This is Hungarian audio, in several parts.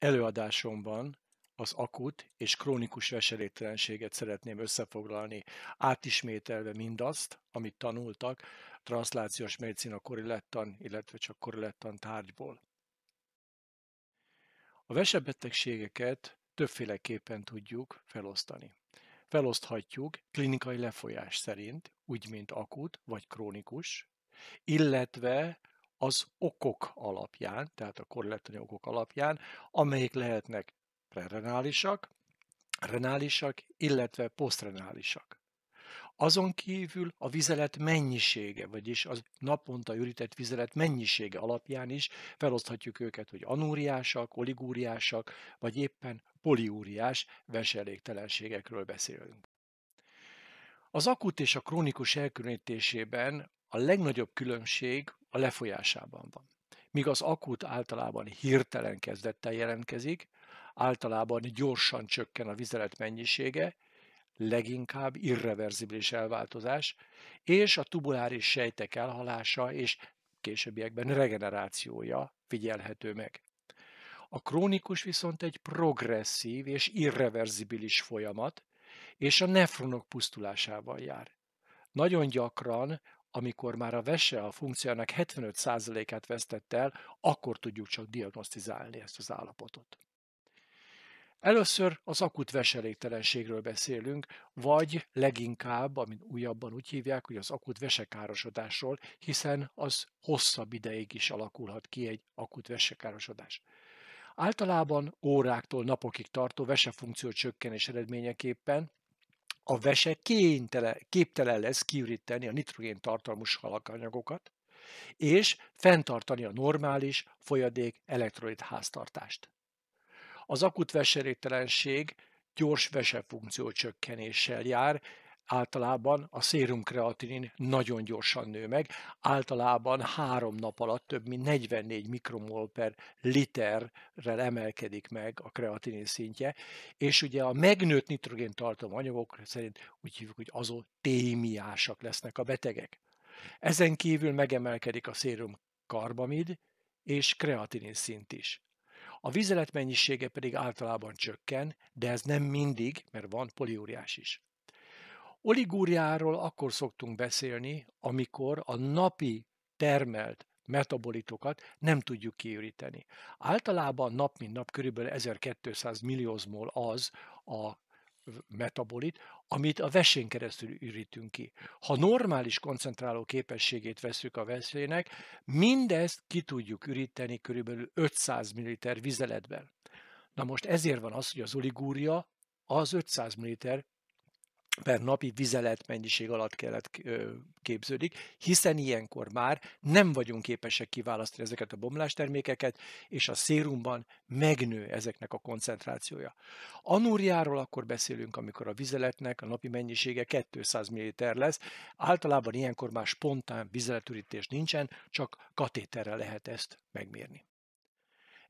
Előadásomban az akut és krónikus veseléktelenséget szeretném összefoglalni, átismételve mindazt, amit tanultak transzlációs medicina korillettan, illetve csak korillettan tárgyból. A vesebetegségeket többféleképpen tudjuk felosztani. Feloszthatjuk klinikai lefolyás szerint, úgy mint akut vagy krónikus, illetve az okok alapján, tehát a korlátani okok alapján, amelyek lehetnek prerenálisak, renálisak, illetve posztrenálisak. Azon kívül a vizelet mennyisége, vagyis az naponta ürített vizelet mennyisége alapján is feloszthatjuk őket, hogy anúriásak, oligúriásak, vagy éppen poliúriás veseléktelenségekről beszélünk. Az akut és a krónikus elkülönítésében a legnagyobb különbség a lefolyásában van. Míg az akut általában hirtelen kezdettel jelentkezik, általában gyorsan csökken a vizelet mennyisége, leginkább irreverzibilis elváltozás, és a tubuláris sejtek elhalása és későbbiekben regenerációja figyelhető meg. A krónikus viszont egy progresszív és irreverzibilis folyamat, és a nefronok pusztulásával jár. Nagyon gyakran amikor már a vese a funkciónak 75%-át vesztette el, akkor tudjuk csak diagnosztizálni ezt az állapotot. Először az akut veselégtelenségről beszélünk, vagy leginkább, amin újabban úgy hívják, hogy az akut vesekárosodásról, hiszen az hosszabb ideig is alakulhat ki egy akut vesekárosodás. Általában óráktól napokig tartó vesefunkció csökkenés eredményeképpen a vese kénytele, képtelen lesz kiüríteni a nitrogén tartalmú halakanyagokat, és fenntartani a normális folyadék elektrolit háztartást. Az akut veserételenség gyors vesefunkció csökkenéssel jár, általában a szérum kreatinin nagyon gyorsan nő meg, általában három nap alatt több mint 44 mikromol per literrel emelkedik meg a kreatinin szintje, és ugye a megnőtt nitrogén tartalom anyagok szerint úgy hívjuk, hogy témiásak lesznek a betegek. Ezen kívül megemelkedik a szérum karbamid és kreatinin szint is. A vizelet mennyisége pedig általában csökken, de ez nem mindig, mert van poliúriás is. Oligúriáról akkor szoktunk beszélni, amikor a napi termelt metabolitokat nem tudjuk kiüríteni. Általában nap mint nap kb. 1200 milliózmol az a metabolit, amit a vesén keresztül ürítünk ki. Ha normális koncentráló képességét veszük a vesének, mindezt ki tudjuk üríteni körülbelül 500 ml vizeletben. Na most ezért van az, hogy az oligúria az 500 ml per napi vizeletmennyiség alatt kellett képződik, hiszen ilyenkor már nem vagyunk képesek kiválasztani ezeket a bomlástermékeket, és a szérumban megnő ezeknek a koncentrációja. Anúriáról akkor beszélünk, amikor a vizeletnek a napi mennyisége 200 ml lesz, általában ilyenkor már spontán vizeletürítés nincsen, csak katéterre lehet ezt megmérni.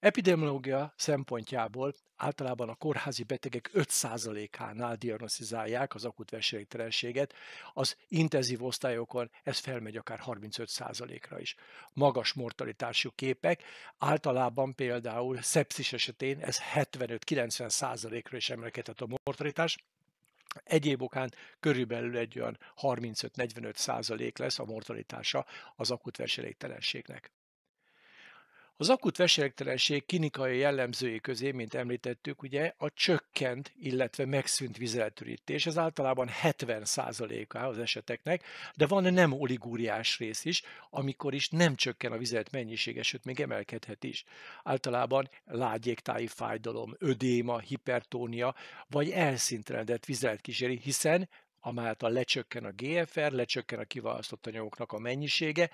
Epidemiológia szempontjából általában a kórházi betegek 5%-ánál diagnosztizálják az akut veselégtelenséget, az intenzív osztályokon ez felmegy akár 35%-ra is. Magas mortalitású képek, általában például szepszis esetén ez 75-90%-ra is emelkedhet a mortalitás, Egyéb okán körülbelül egy olyan 35-45 százalék lesz a mortalitása az akut veseléktelenségnek. Az akut veselektelenség klinikai jellemzői közé, mint említettük, ugye a csökkent, illetve megszűnt vizeltürítés, ez általában 70%-a az eseteknek, de van nem oligúriás rész is, amikor is nem csökken a vizelt mennyisége, sőt még emelkedhet is. Általában lágyéktáji fájdalom, ödéma, hipertónia vagy elszintrendett vizelt kíséri, hiszen amáltal lecsökken a GFR, lecsökken a kiválasztott anyagoknak a mennyisége,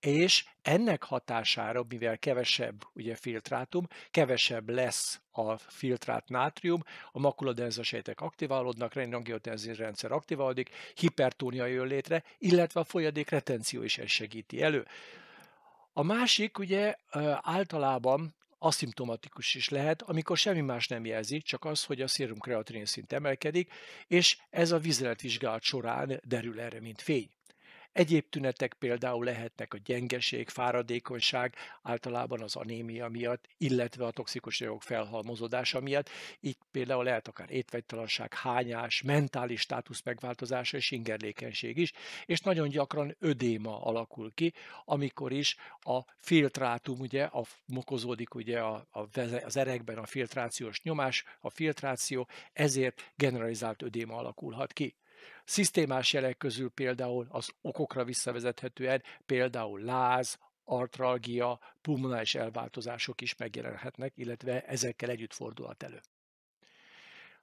és ennek hatására, mivel kevesebb ugye filtrátum, kevesebb lesz a filtrált nátrium, a sejtek aktiválódnak, renangiotenzin rendszer aktiválódik, hipertónia jön létre, illetve a folyadék retenció is ezt segíti elő. A másik ugye általában aszimptomatikus is lehet, amikor semmi más nem jelzi, csak az, hogy a szérum kreatinin szint emelkedik, és ez a vizeletvizsgálat során derül erre, mint fény. Egyéb tünetek például lehetnek a gyengeség, fáradékonyság, általában az anémia miatt, illetve a toxikus anyagok felhalmozódása miatt. Így például lehet akár étvegytalanság, hányás, mentális státusz megváltozása és ingerlékenység is, és nagyon gyakran ödéma alakul ki, amikor is a filtrátum, ugye, a, mokozódik ugye a, a, az erekben a filtrációs nyomás, a filtráció, ezért generalizált ödéma alakulhat ki. Szisztémás jelek közül például az okokra visszavezethetően például láz, artralgia, pulmonális elváltozások is megjelenhetnek, illetve ezekkel együtt fordulhat elő.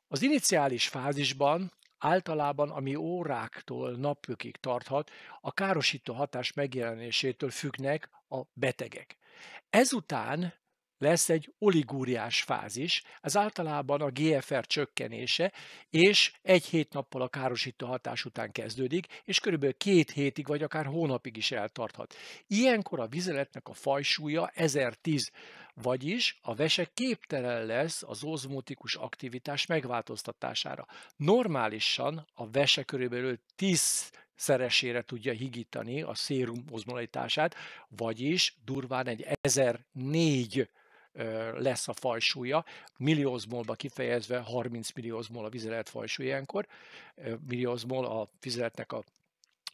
Az iniciális fázisban általában, ami óráktól napjukig tarthat, a károsító hatás megjelenésétől függnek a betegek. Ezután lesz egy oligúriás fázis, ez általában a GFR csökkenése, és egy hét nappal a károsító hatás után kezdődik, és körülbelül két hétig vagy akár hónapig is eltarthat. Ilyenkor a vizeletnek a fajsúlya 1010, vagyis a vese képtelen lesz az ozmotikus aktivitás megváltoztatására. Normálisan a vese körülbelül 10 szeresére tudja higítani a szérum ozmolitását, vagyis durván egy 1004 lesz a fajsúlya, milliózmolba kifejezve 30 milliózmol a vizelet fajsúly ilyenkor, milliózmol a vizeletnek a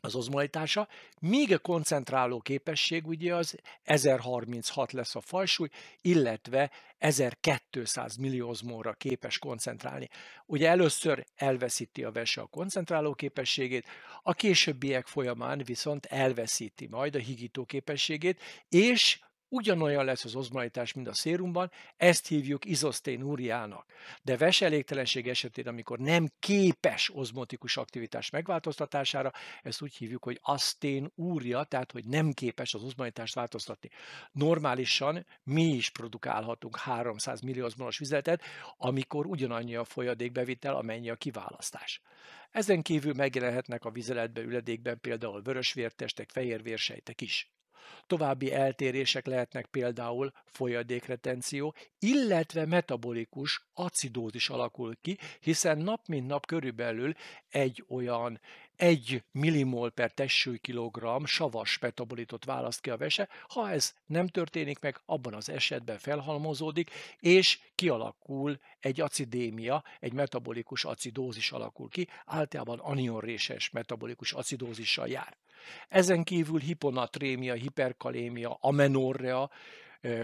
az ozmolitása, míg a koncentráló képesség ugye az 1036 lesz a fajsúly, illetve 1200 milliózmóra képes koncentrálni. Ugye először elveszíti a vese a koncentráló képességét, a későbbiek folyamán viszont elveszíti majd a higító képességét, és ugyanolyan lesz az ozmolitás, mint a szérumban, ezt hívjuk izoszténúriának. De veselégtelenség esetén, amikor nem képes ozmotikus aktivitás megváltoztatására, ezt úgy hívjuk, hogy aszténúria, tehát hogy nem képes az ozmolitást változtatni. Normálisan mi is produkálhatunk 300 millió ozmolos vizeletet, amikor ugyanannyi a folyadékbevitel, amennyi a kiválasztás. Ezen kívül megjelenhetnek a vizeletbe, üledékben például vörösvértestek, fehérvérsejtek is. További eltérések lehetnek például folyadékretenció, illetve metabolikus acidózis alakul ki, hiszen nap mint nap körülbelül egy olyan 1 millimol per kilogramm savas metabolitot választ ki a vese, ha ez nem történik meg, abban az esetben felhalmozódik, és kialakul egy acidémia, egy metabolikus acidózis alakul ki, általában anionréses metabolikus acidózissal jár. Ezen kívül hiponatrémia, hiperkalémia, amenorrea,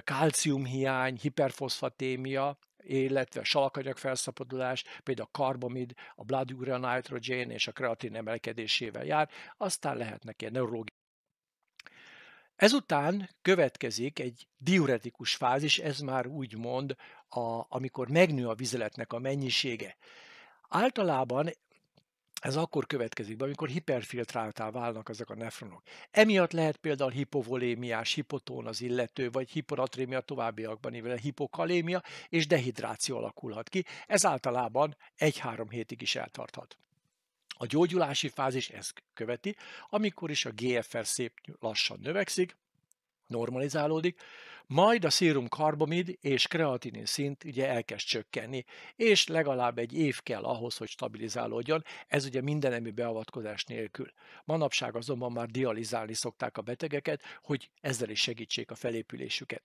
kálciumhiány, hiperfoszfatémia, illetve salakanyag felszabadulás, például a karbamid, a blood nitrogen és a kreatin emelkedésével jár, aztán lehetnek ilyen neurológiai Ezután következik egy diuretikus fázis, ez már úgy mond, a, amikor megnő a vizeletnek a mennyisége. Általában ez akkor következik be, amikor hiperfiltráltá válnak ezek a nefronok. Emiatt lehet például hipovolémiás, hipotón az illető, vagy hiporatrémia továbbiakban, mivel hipokalémia és dehidráció alakulhat ki. Ez általában egy-három hétig is eltarthat. A gyógyulási fázis ezt követi, amikor is a GFR szép lassan növekszik, normalizálódik, majd a szírum karbamid és kreatinin szint ugye elkezd csökkenni, és legalább egy év kell ahhoz, hogy stabilizálódjon, ez ugye mindenemi beavatkozás nélkül. Manapság azonban már dializálni szokták a betegeket, hogy ezzel is segítsék a felépülésüket.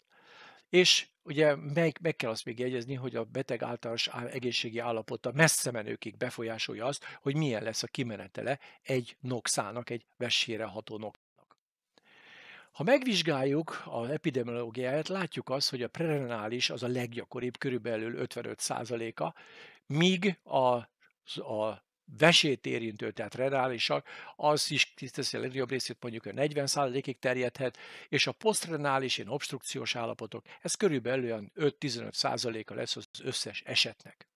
És ugye meg, meg kell azt még jegyezni, hogy a beteg általános egészségi állapota messze menőkig befolyásolja azt, hogy milyen lesz a kimenetele egy noxának, egy vessére ható ha megvizsgáljuk az epidemiológiáját, látjuk azt, hogy a prerenális az a leggyakoribb, körülbelül 55%-a, míg a, a vesét érintő, tehát renálisak, az is teszi a legjobb részét, mondjuk a 40%-ig terjedhet, és a posztrenális, én obstrukciós állapotok, ez körülbelül olyan 5-15%-a lesz az összes esetnek.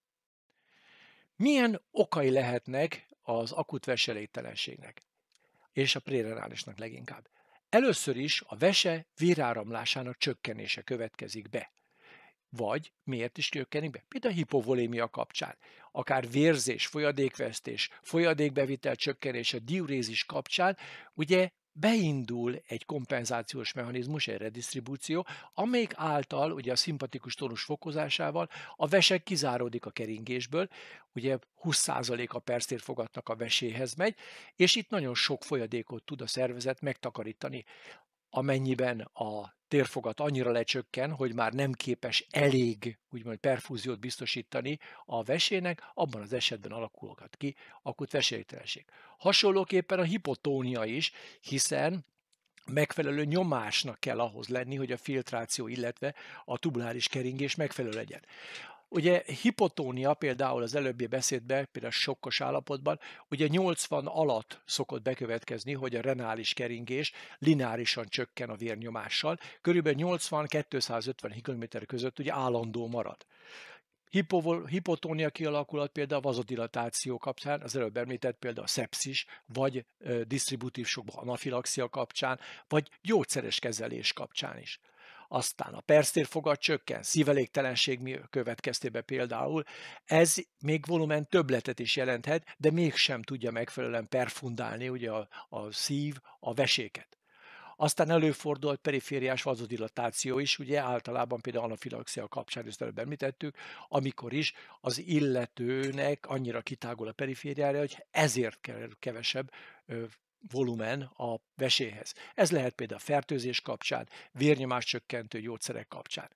Milyen okai lehetnek az akut veselégtelenségnek? És a prérenálisnak leginkább. Először is a vese véráramlásának csökkenése következik be. Vagy miért is csökkenik be? Például a hipovolémia kapcsán. Akár vérzés, folyadékvesztés, folyadékbevitel csökkenése, diurézis kapcsán, ugye beindul egy kompenzációs mechanizmus, egy redistribúció, amelyik által, ugye a szimpatikus tónus fokozásával a vesek kizáródik a keringésből, ugye 20% a percért fogadnak a veséhez megy, és itt nagyon sok folyadékot tud a szervezet megtakarítani amennyiben a térfogat annyira lecsökken, hogy már nem képes elég, úgymond perfúziót biztosítani a vesének, abban az esetben alakulhat ki akut vesélytelenség. Hasonlóképpen a hipotónia is, hiszen megfelelő nyomásnak kell ahhoz lenni, hogy a filtráció, illetve a tubuláris keringés megfelelő legyen. Ugye hipotónia például az előbbi beszédben, például sokkos állapotban, ugye 80 alatt szokott bekövetkezni, hogy a renális keringés lineárisan csökken a vérnyomással, körülbelül 80-250 km között ugye állandó marad. Hipovol, hipotónia kialakulat például a vazodilatáció kapcsán, az előbb említett például a szepszis, vagy e, disztributív sokban anafilaxia kapcsán, vagy gyógyszeres kezelés kapcsán is aztán a persztérfoga csökken, szívelégtelenség következtében például, ez még volumen többletet is jelenthet, de mégsem tudja megfelelően perfundálni ugye a, a szív, a veséket. Aztán előfordul perifériás vazodilatáció is, ugye általában például anafilaxia kapcsán, ezt előbb említettük, amikor is az illetőnek annyira kitágul a perifériára, hogy ezért kell kevesebb volumen a veséhez. Ez lehet például fertőzés kapcsán, vérnyomás csökkentő gyógyszerek kapcsán.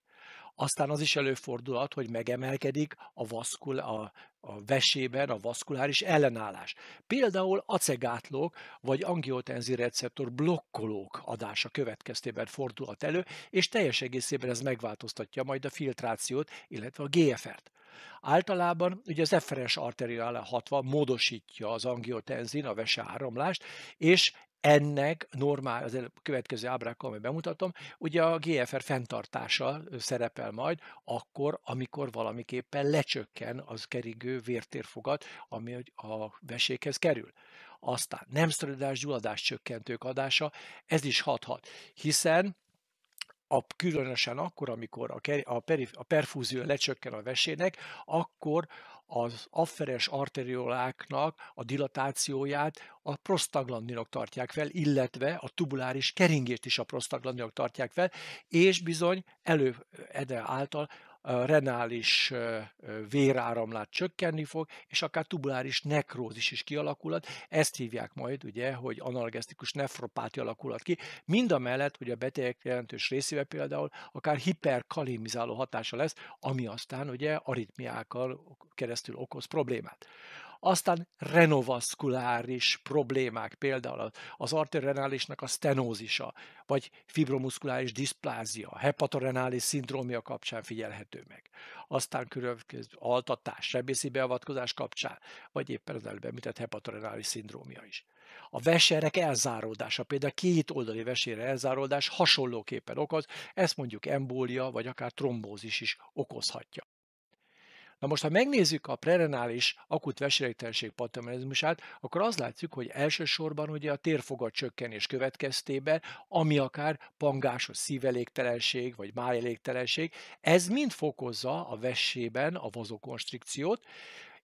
Aztán az is előfordulhat, hogy megemelkedik a, vaszkul, a, a vesében a vaszkuláris ellenállás. Például acegátlók vagy angiotenzi receptor blokkolók adása következtében fordulhat elő, és teljes egészében ez megváltoztatja majd a filtrációt, illetve a GFR-t. Általában ugye az efferens arteriál 60 módosítja az angiotenzin, a vese áramlást, és ennek normál, az következő ábrákkal amit bemutatom, ugye a GFR fenntartása szerepel majd akkor, amikor valamiképpen lecsökken az kerigő vértérfogat, ami a vesékhez kerül. Aztán nem sztoridás gyulladás csökkentők adása, ez is hathat, hiszen a, különösen akkor, amikor a, a, perif, a perfúzió lecsökken a vesének, akkor az afferes arterioláknak a dilatációját a prostaglandinok tartják fel, illetve a tubuláris keringést is a prostaglandinok tartják fel, és bizony elő ede által renális véráramlát csökkenni fog, és akár tubuláris nekrózis is kialakulhat. Ezt hívják majd, ugye, hogy analgesztikus nefropáti alakulhat ki. Mind a mellett, hogy a betegek jelentős részével például akár hiperkalimizáló hatása lesz, ami aztán ugye aritmiákkal keresztül okoz problémát. Aztán renovaszkuláris problémák, például az arteriorenálisnak a stenózisa, vagy fibromuszkuláris diszplázia, hepatorenális szindrómia kapcsán figyelhető meg. Aztán különböző altatás, sebészi beavatkozás kapcsán, vagy éppen az előbb említett hepatorenális szindrómia is. A veserek elzáródása, például két oldali vesére elzáródás hasonlóképpen okoz, ezt mondjuk embólia vagy akár trombózis is okozhatja. Na most, ha megnézzük a prerenális akut veseregtelenség patomerizmusát, akkor azt látjuk, hogy elsősorban ugye a térfogat csökkenés következtében, ami akár pangásos szívelégtelenség vagy májelégtelenség, ez mind fokozza a vessében a vazokonstrikciót,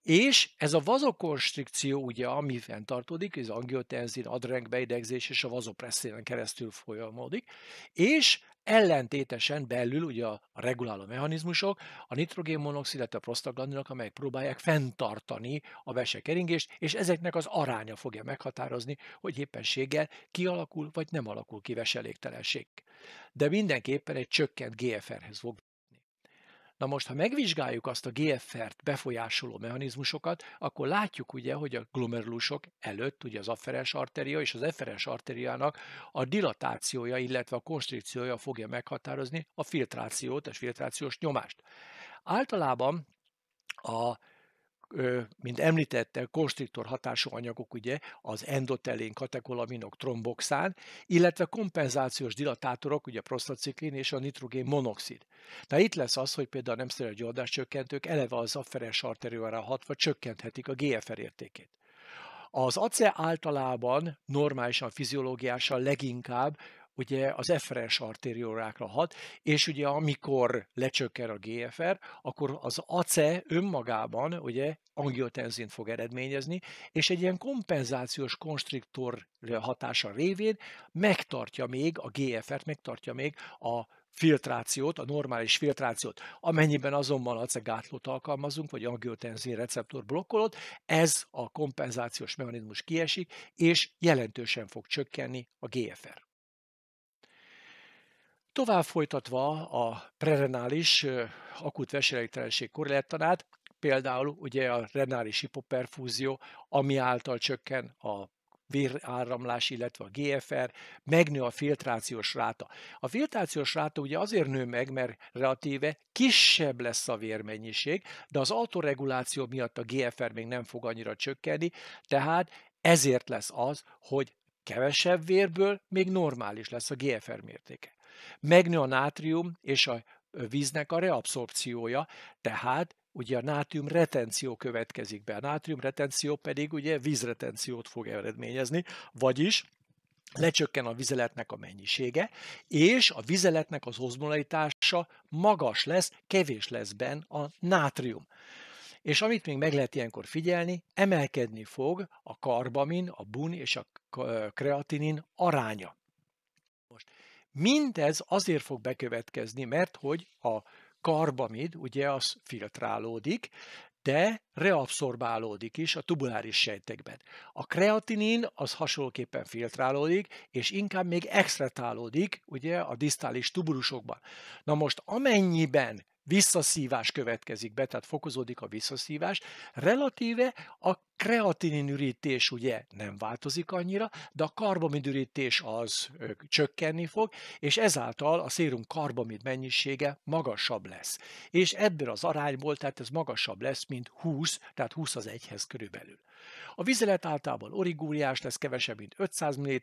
és ez a vazokonstrikció, ugye, ami fenntartódik, az angiotenzin, beidegzés és a vazopresszénen keresztül folyamodik, és ellentétesen belül ugye a reguláló mechanizmusok, a nitrogénmonoxid, illetve a prostaglandinok, amelyek próbálják fenntartani a vesekeringést, és ezeknek az aránya fogja meghatározni, hogy éppenséggel kialakul vagy nem alakul ki veselégtelenség. De mindenképpen egy csökkent GFR-hez fog Na most, ha megvizsgáljuk azt a GFR-t befolyásoló mechanizmusokat, akkor látjuk ugye, hogy a glomerulusok előtt ugye az afferens arteria és az efferens arteriának a dilatációja, illetve a konstrikciója fogja meghatározni a filtrációt és filtrációs nyomást. Általában a mint említette, konstriktor hatású anyagok, ugye, az endotelén, katekolaminok, tromboxán, illetve kompenzációs dilatátorok, ugye a prostaciklin és a nitrogén monoxid. Na itt lesz az, hogy például nem szerelgyi csökkentők eleve az afferens arterióra hatva csökkenthetik a GFR értékét. Az ace általában normálisan, fiziológiásan leginkább ugye az efferens artériórákra hat, és ugye amikor lecsökken a GFR, akkor az ACE önmagában ugye angiotenzint fog eredményezni, és egy ilyen kompenzációs konstriktor hatása révén megtartja még a GFR-t, megtartja még a filtrációt, a normális filtrációt. Amennyiben azonban acegátlót alkalmazunk, vagy angiotenzin receptor blokkolót, ez a kompenzációs mechanizmus kiesik, és jelentősen fog csökkenni a GFR. Tovább folytatva a prerenális akut veselegtelenség korreláttanát, például ugye a renális hipoperfúzió, ami által csökken a véráramlás, illetve a GFR, megnő a filtrációs ráta. A filtrációs ráta ugye azért nő meg, mert relatíve kisebb lesz a vérmennyiség, de az autoreguláció miatt a GFR még nem fog annyira csökkenni, tehát ezért lesz az, hogy kevesebb vérből még normális lesz a GFR mértéke megnő a nátrium és a víznek a reabszorpciója, tehát ugye a nátrium retenció következik be. A nátrium retenció pedig ugye vízretenciót fog eredményezni, vagyis lecsökken a vizeletnek a mennyisége, és a vizeletnek az ozmolaitása magas lesz, kevés lesz benne a nátrium. És amit még meg lehet ilyenkor figyelni, emelkedni fog a karbamin, a bun és a kreatinin aránya. Mindez azért fog bekövetkezni, mert hogy a karbamid, ugye az filtrálódik, de reabszorbálódik is a tubuláris sejtekben. A kreatinin az hasonlóképpen filtrálódik, és inkább még excretálódik ugye a disztális tubulusokban. Na most amennyiben visszaszívás következik be, tehát fokozódik a visszaszívás, relatíve a kreatinin ürítés ugye nem változik annyira, de a karbamid ürítés az csökkenni fog, és ezáltal a szérum karbamid mennyisége magasabb lesz. És ebből az arányból, tehát ez magasabb lesz, mint 20, tehát 20 az egyhez körülbelül. A vizelet általában origóriás lesz, kevesebb, mint 500 ml,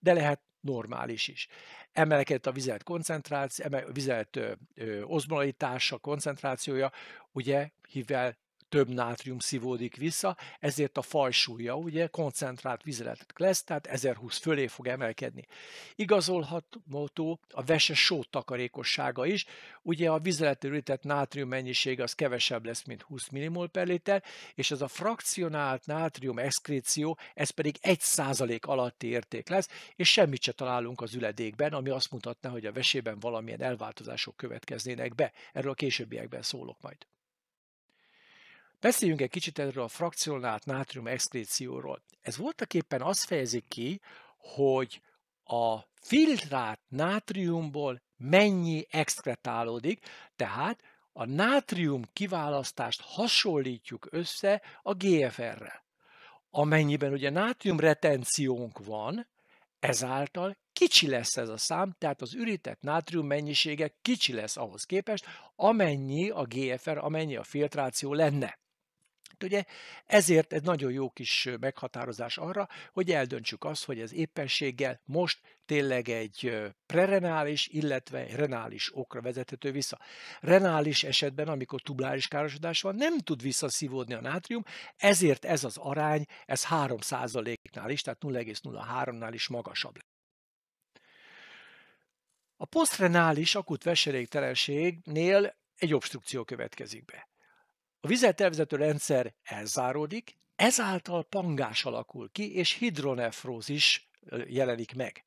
de lehet normális is. Emelkedett a vizelet koncentráció, emel, vizelet ö, ö, koncentrációja, ugye, hivel több nátrium szívódik vissza, ezért a fajsúlya ugye koncentrált vizeletet lesz, tehát 1020 fölé fog emelkedni. Igazolható a vese só takarékossága is, ugye a vizeletre nátrium mennyiség az kevesebb lesz, mint 20 mmol per liter, és ez a frakcionált nátrium exkréció, ez pedig 1% alatti érték lesz, és semmit se találunk az üledékben, ami azt mutatná, hogy a vesében valamilyen elváltozások következnének be. Erről a későbbiekben szólok majd. Beszéljünk egy kicsit erről a frakcionált nátrium exkrécióról. Ez voltak éppen azt fejezi ki, hogy a filtrált nátriumból mennyi exkretálódik, tehát a nátrium kiválasztást hasonlítjuk össze a GFR-re. Amennyiben ugye nátrium retenciónk van, ezáltal kicsi lesz ez a szám, tehát az ürített nátrium mennyisége kicsi lesz ahhoz képest, amennyi a GFR, amennyi a filtráció lenne. Hát ugye ezért egy nagyon jó kis meghatározás arra, hogy eldöntsük azt, hogy ez éppenséggel most tényleg egy prerenális, illetve renális okra vezethető vissza. Renális esetben, amikor tubláris károsodás van, nem tud visszaszívódni a nátrium, ezért ez az arány, ez 3%-nál is, tehát 0,03-nál is magasabb. A posztrenális akut veselégtelenségnél egy obstrukció következik be. A vizet elvezető rendszer elzáródik, ezáltal pangás alakul ki, és hidronefrózis jelenik meg.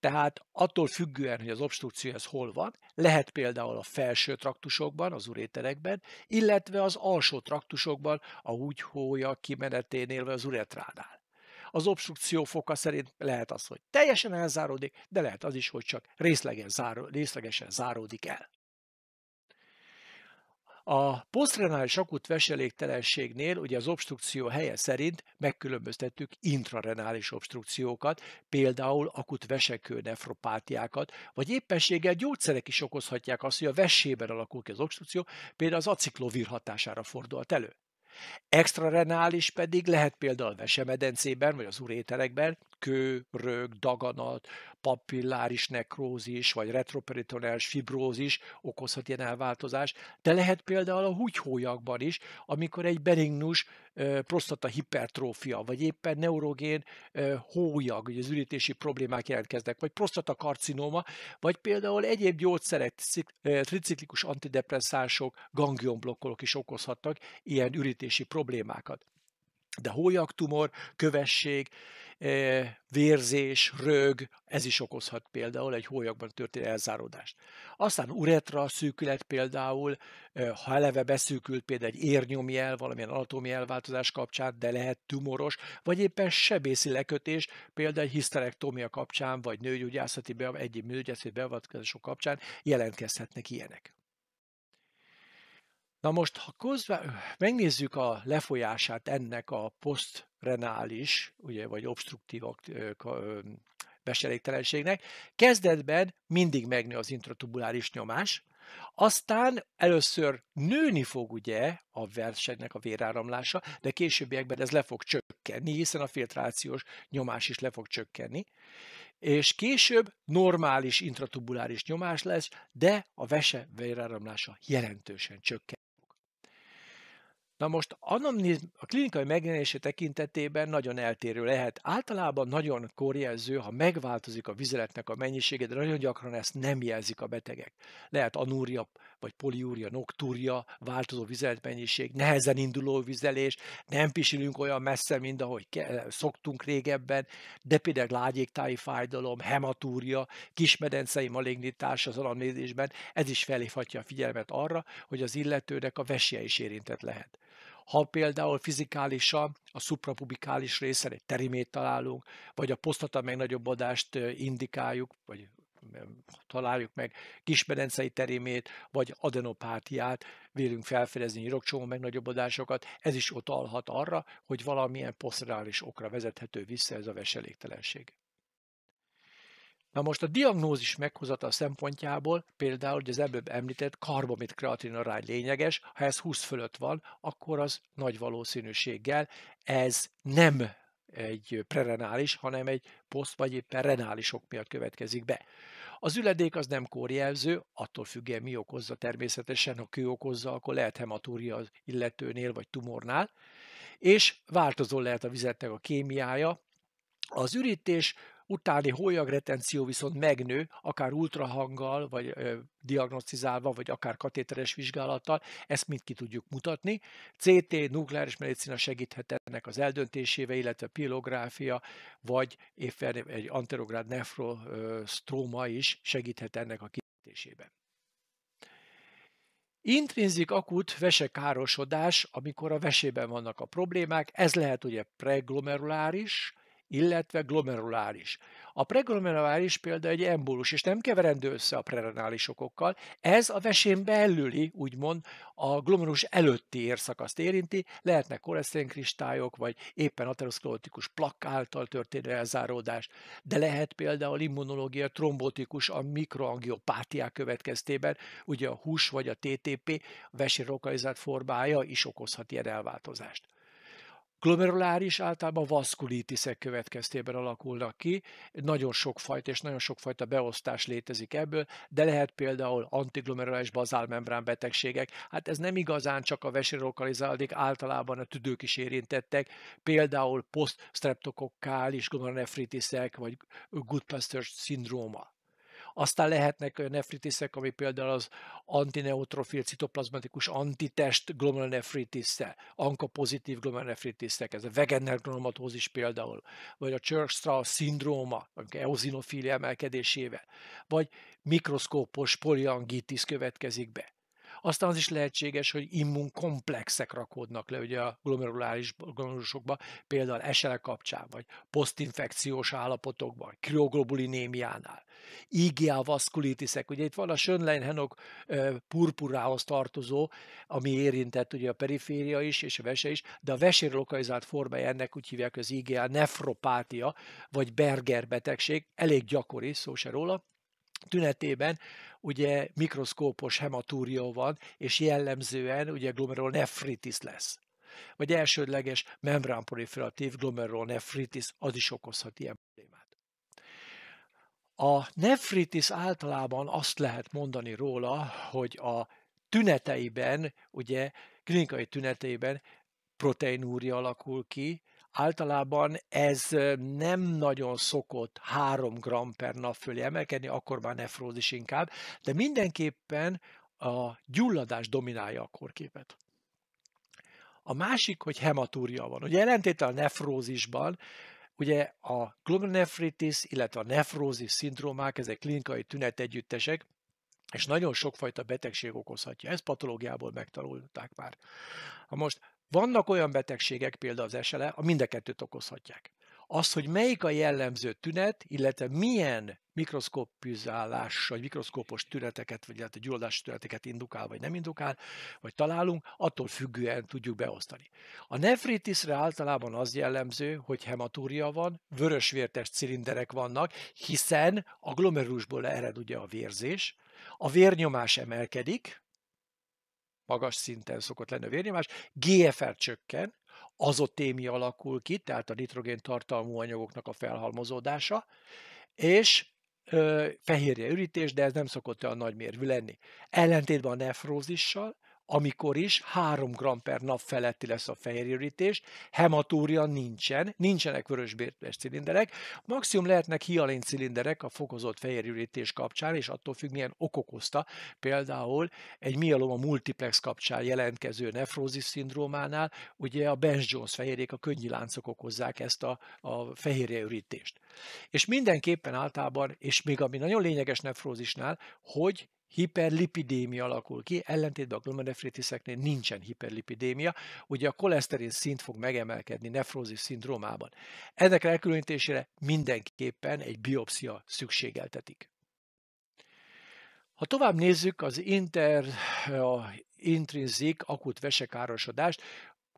Tehát attól függően, hogy az obstrukció ez hol van, lehet például a felső traktusokban, az uréterekben, illetve az alsó traktusokban, a húgyhója kimeneténél vagy az uretránál. Az obstrukció foka szerint lehet az, hogy teljesen elzáródik, de lehet az is, hogy csak részlegesen, részlegesen záródik el. A posztrenális akut veseléktelenségnél ugye az obstrukció helye szerint megkülönböztettük intrarenális obstrukciókat, például akut vesekő nefropátiákat, vagy éppenséggel gyógyszerek is okozhatják azt, hogy a vesében alakul ki az obstrukció, például az aciklovir hatására fordult elő. Extrarenális pedig lehet például a vesemedencében vagy az uréterekben, kő, rög, daganat, papilláris nekrózis, vagy retroperitoneális fibrózis okozhat ilyen elváltozást, de lehet például a húgyhólyakban is, amikor egy benignus prostata hipertrófia, vagy éppen neurogén hólyag, ugye az ürítési problémák jelentkeznek, vagy prostata karcinoma, vagy például egyéb gyógyszerek, triciklikus antidepresszánsok, gangionblokkolók is okozhatnak ilyen ürítési problémákat. De hólyagtumor, kövesség, eh, vérzés, rög, ez is okozhat például egy hólyagban történő elzáródást. Aztán uretra szűkület például, eh, ha eleve beszűkült például egy érnyomjel, el, valamilyen anatómiai elváltozás kapcsán, de lehet tumoros, vagy éppen sebészi lekötés, például egy hiszterektómia kapcsán, vagy nőgyógyászati, egyéb nőgyászati beavatkozások kapcsán jelentkezhetnek ilyenek. Na most, ha közben öh, megnézzük a lefolyását ennek a posztrenális, ugye, vagy obstruktív beseregtelenségnek, kezdetben mindig megnő az intratubuláris nyomás, aztán először nőni fog ugye a versenynek a véráramlása, de későbbiekben ez le fog csökkenni, hiszen a filtrációs nyomás is le fog csökkenni, és később normális intratubuláris nyomás lesz, de a vese véráramlása jelentősen csökken. Na most anamniz, a klinikai megjelenése tekintetében nagyon eltérő lehet. Általában nagyon korjelző, ha megváltozik a vizeletnek a mennyisége, de nagyon gyakran ezt nem jelzik a betegek. Lehet anúria, vagy poliúria, noktúria, változó vizeletmennyiség, nehezen induló vizelés, nem pisilünk olyan messze, mint ahogy ke- szoktunk régebben, de például lágyéktáji fájdalom, hematúria, kismedencei malignitás az alamnézésben, ez is felhívhatja a figyelmet arra, hogy az illetőnek a vesje is érintett lehet. Ha például fizikálisan a szuprapubikális részen egy terimét találunk, vagy a posztata megnagyobbodást indikáljuk, vagy találjuk meg kismedencei terimét, vagy adenopátiát, vélünk felfedezni nyirokcsomó megnagyobbodásokat, ez is utalhat arra, hogy valamilyen poszterális okra vezethető vissza ez a veselégtelenség. Na most a diagnózis meghozata szempontjából például, hogy az előbb említett karbamid kreatin arány lényeges, ha ez 20 fölött van, akkor az nagy valószínűséggel ez nem egy prerenális, hanem egy poszt vagy éppen renálisok miatt következik be. Az üledék az nem kórjelző, attól függően mi okozza természetesen, ha kő okozza, akkor lehet hematúria az illetőnél vagy tumornál, és változó lehet a vizetnek a kémiája. Az ürítés utáni hólyagretenció viszont megnő, akár ultrahanggal, vagy ö, diagnosztizálva, vagy akár katéteres vizsgálattal, ezt mind ki tudjuk mutatni. CT, nukleáris medicina segíthet ennek az eldöntésébe, illetve pilográfia, vagy éppen egy anterográd nefrostróma is segíthet ennek a kitérésében. Intrinzik akut vesekárosodás, amikor a vesében vannak a problémák, ez lehet ugye preglomeruláris, illetve glomeruláris. A preglomeruláris példa egy embolus, és nem keverendő össze a prerenális okokkal. Ez a vesén belüli, úgymond a glomerulus előtti érszakaszt érinti, lehetnek koleszténkristályok, vagy éppen ateroszklerotikus plak által történő elzáródás, de lehet például immunológia trombotikus a mikroangiopátiák következtében, ugye a hús vagy a TTP a vesén lokalizált formája is okozhat ilyen elváltozást glomeruláris általában vaszkulitiszek következtében alakulnak ki. Nagyon sokfajta és nagyon sokfajta beosztás létezik ebből, de lehet például antiglomeruláris bazálmembrán betegségek. Hát ez nem igazán csak a vesére lokalizálódik, általában a tüdők is érintettek, például posztstreptokokkális glomerulonefritiszek vagy Goodpasture szindróma. Aztán lehetnek olyan nefritiszek, ami például az antineutrofil citoplazmatikus antitest glomerulonefritisze, anka pozitív glomerulonefritiszek, ez a Wegener glomatózis például, vagy a Church-Strauss szindróma, eozinofília emelkedésével, vagy mikroszkópos poliangitis következik be. Aztán az is lehetséges, hogy immunkomplexek rakódnak le ugye a glomerulális glomerulusokba, például esele kapcsán, vagy posztinfekciós állapotokban, krioglobulinémiánál. IgA vaszkulitiszek, ugye itt van a schönlein henok purpurához tartozó, ami érintett ugye a periféria is, és a vese is, de a vesér lokalizált formája ennek úgy hívják az IgA nefropátia, vagy Berger betegség, elég gyakori, szó se róla, tünetében ugye mikroszkópos hematúria van, és jellemzően ugye glomerulonefritis lesz. Vagy elsődleges membránproliferatív glomerulonefritis, az is okozhat ilyen problémát. A nefritis általában azt lehet mondani róla, hogy a tüneteiben, ugye klinikai tüneteiben proteinúria alakul ki, általában ez nem nagyon szokott 3 g per nap fölé emelkedni, akkor már nefrózis inkább, de mindenképpen a gyulladás dominálja a korképet. A másik, hogy hematúria van. Ugye ellentéte a nefrózisban, ugye a glomerulonefritis, illetve a nefrózis szindrómák, ezek klinikai tünetegyüttesek, és nagyon sokfajta betegség okozhatja. Ezt patológiából megtanulták már. Ha most vannak olyan betegségek, például az esele, a mind a kettőt okozhatják. Az, hogy melyik a jellemző tünet, illetve milyen mikroszkopizálás, vagy mikroszkópos tüneteket, vagy illetve hát gyulladási tüneteket indukál, vagy nem indukál, vagy találunk, attól függően tudjuk beosztani. A nefritisre általában az jellemző, hogy hematúria van, vörösvértes cilinderek vannak, hiszen a glomerulusból ered ugye a vérzés, a vérnyomás emelkedik, magas szinten szokott lenni a vérnyomás, GFR csökken, azotémia alakul ki, tehát a nitrogén tartalmú anyagoknak a felhalmozódása, és ö, fehérje ürítés, de ez nem szokott olyan nagy mérvű lenni. Ellentétben a nefrózissal, amikor is 3 g per nap feletti lesz a fehérjörítés, hematúria nincsen, nincsenek vörösbértes cilinderek, maximum lehetnek hialén cilinderek a fokozott fehérjörítés kapcsán, és attól függ, milyen ok okozta, például egy mieloma multiplex kapcsán jelentkező nefrózis szindrómánál, ugye a Ben jones fehérjék, a könnyi láncok okozzák ezt a, a fehérjörítést. És mindenképpen általában, és még ami nagyon lényeges nefrózisnál, hogy hiperlipidémia alakul ki, ellentétben a glomerulonefritiseknél nincsen hiperlipidémia, ugye a koleszterin szint fog megemelkedni nefrózis szindrómában. Ennek elkülönítésére mindenképpen egy biopszia szükségeltetik. Ha tovább nézzük az inter, a intrinzik akut vesekárosodást,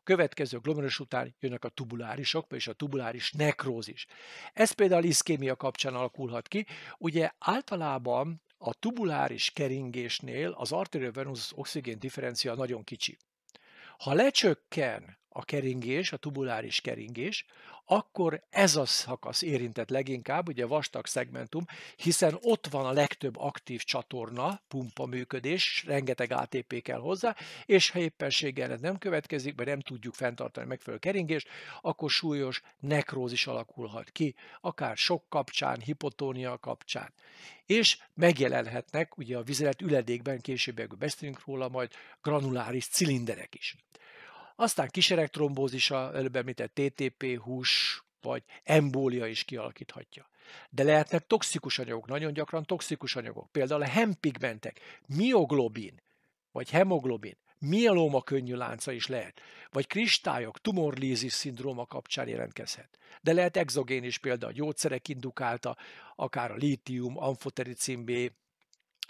következő glomerulus után jönnek a tubulárisok, és a tubuláris nekrózis. Ez például iszkémia kapcsán alakulhat ki. Ugye általában a tubuláris keringésnél az arteriovenózus oxigén differencia nagyon kicsi. Ha lecsökken a keringés, a tubuláris keringés, akkor ez a szakasz érintett leginkább, ugye vastag szegmentum, hiszen ott van a legtöbb aktív csatorna, pumpa működés, rengeteg ATP kell hozzá, és ha éppenséggel ez nem következik, mert nem tudjuk fenntartani megfelelő keringést, akkor súlyos nekrózis alakulhat ki, akár sok kapcsán, hipotónia kapcsán. És megjelenhetnek, ugye a vizelet üledékben később beszélünk róla, majd granuláris cilinderek is. Aztán kiseregtrombózisa, előbb említett TTP, hús vagy embólia is kialakíthatja. De lehetnek toxikus anyagok, nagyon gyakran toxikus anyagok, például a hempigmentek, mioglobin vagy hemoglobin, mieloma könnyű lánca is lehet, vagy kristályok, tumorlízis szindróma kapcsán jelentkezhet. De lehet exogén is, például a gyógyszerek indukálta, akár a lítium, amfotericin B,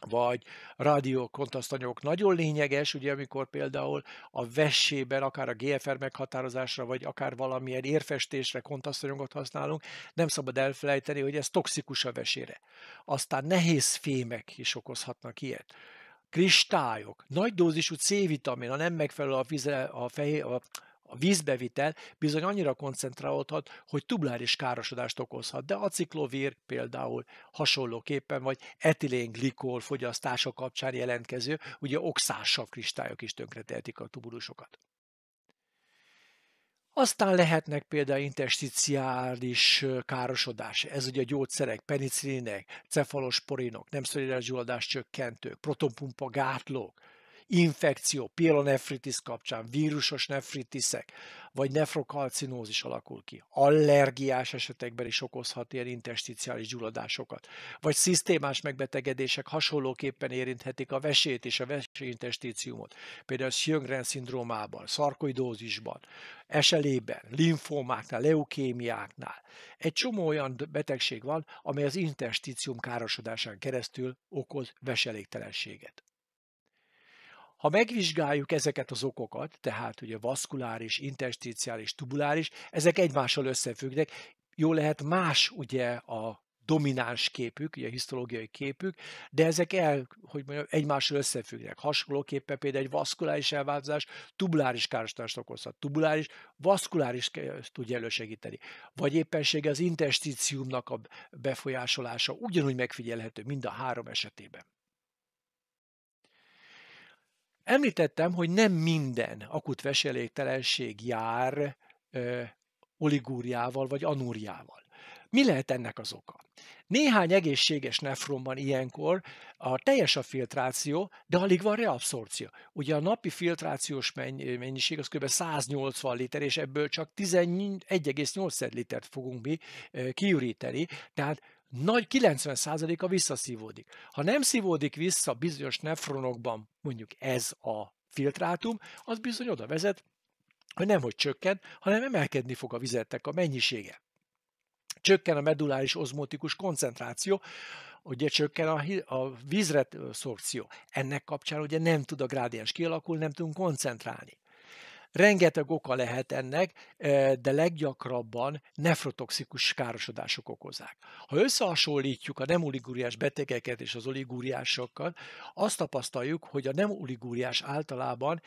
vagy rádiókontasztanyok. Nagyon lényeges, ugye, amikor például a vessében, akár a GFR meghatározásra, vagy akár valamilyen érfestésre kontasztanyogot használunk, nem szabad elfelejteni, hogy ez toxikus a vesére. Aztán nehéz fémek is okozhatnak ilyet kristályok, nagy dózisú C-vitamin, ha nem megfelelő a, a, fehér, a a vízbevitel bizony annyira koncentrálódhat, hogy tubláris károsodást okozhat, de aciklovír például hasonlóképpen, vagy etilén-glikol fogyasztása kapcsán jelentkező, ugye oxásav kristályok is tönkretehetik a tubulusokat. Aztán lehetnek például intersticiális károsodás, ez ugye a gyógyszerek, penicillinek, cefalosporinok, nem szolidáris gyulladás csökkentők, protonpumpa gátlók, infekció, pielonefritis kapcsán, vírusos nefritiszek, vagy nefrokalcinózis alakul ki. Allergiás esetekben is okozhat ilyen intersticiális gyulladásokat. Vagy szisztémás megbetegedések hasonlóképpen érinthetik a vesét és a intersticiumot, Például Sjöngren szindrómában, szarkoidózisban, eselében, linfómáknál, leukémiáknál. Egy csomó olyan betegség van, amely az intersticium károsodásán keresztül okoz veselégtelenséget. Ha megvizsgáljuk ezeket az okokat, tehát ugye vaszkuláris, intersticiális, tubuláris, ezek egymással összefüggnek, jó lehet más ugye a domináns képük, ugye a histológiai képük, de ezek el, hogy mondjam, egymással összefüggnek. Hasonlóképpen például egy vaszkuláris elváltozás tubuláris károsodást okozhat. Tubuláris, vaszkuláris tudja elősegíteni. Vagy éppensége az intersticiumnak a befolyásolása ugyanúgy megfigyelhető mind a három esetében. Említettem, hogy nem minden akut veseléktelenség jár ö, oligúriával vagy anúriával. Mi lehet ennek az oka? Néhány egészséges nefronban ilyenkor a teljes a filtráció, de alig van reabszorció. Ugye a napi filtrációs mennyiség az kb. 180 liter, és ebből csak 11,8 litert fogunk mi kiüríteni, tehát nagy 90%-a visszaszívódik. Ha nem szívódik vissza bizonyos nefronokban mondjuk ez a filtrátum, az bizony oda vezet, hogy nem hogy csökken, hanem emelkedni fog a vizetek a mennyisége. Csökken a meduláris ozmotikus koncentráció, ugye csökken a, a vízreszorpció. Ennek kapcsán ugye nem tud a grádiens kialakul, nem tudunk koncentrálni. Rengeteg oka lehet ennek, de leggyakrabban nefrotoxikus károsodások okozák. Ha összehasonlítjuk a nem oligúriás betegeket és az oligúriásokkal, azt tapasztaljuk, hogy a nem oligúriás általában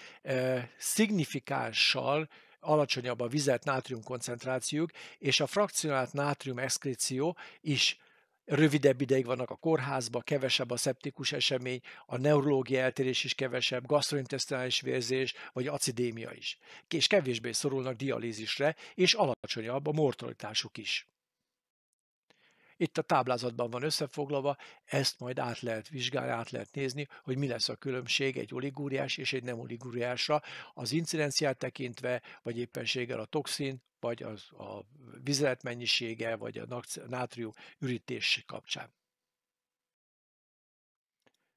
szignifikánssal alacsonyabb a vizet nátrium koncentrációk, és a frakcionált nátrium exkréció is rövidebb ideig vannak a kórházba, kevesebb a szeptikus esemény, a neurológiai eltérés is kevesebb, gastrointestinális vérzés vagy acidémia is. És kevésbé szorulnak dialízisre, és alacsonyabb a mortalitásuk is. Itt a táblázatban van összefoglalva, ezt majd át lehet vizsgálni, át lehet nézni, hogy mi lesz a különbség egy oligúriás és egy nem oligúriásra, az incidenciát tekintve, vagy éppenséggel a toxin, vagy az, a vizelet mennyisége, vagy a nátrium ürítés kapcsán.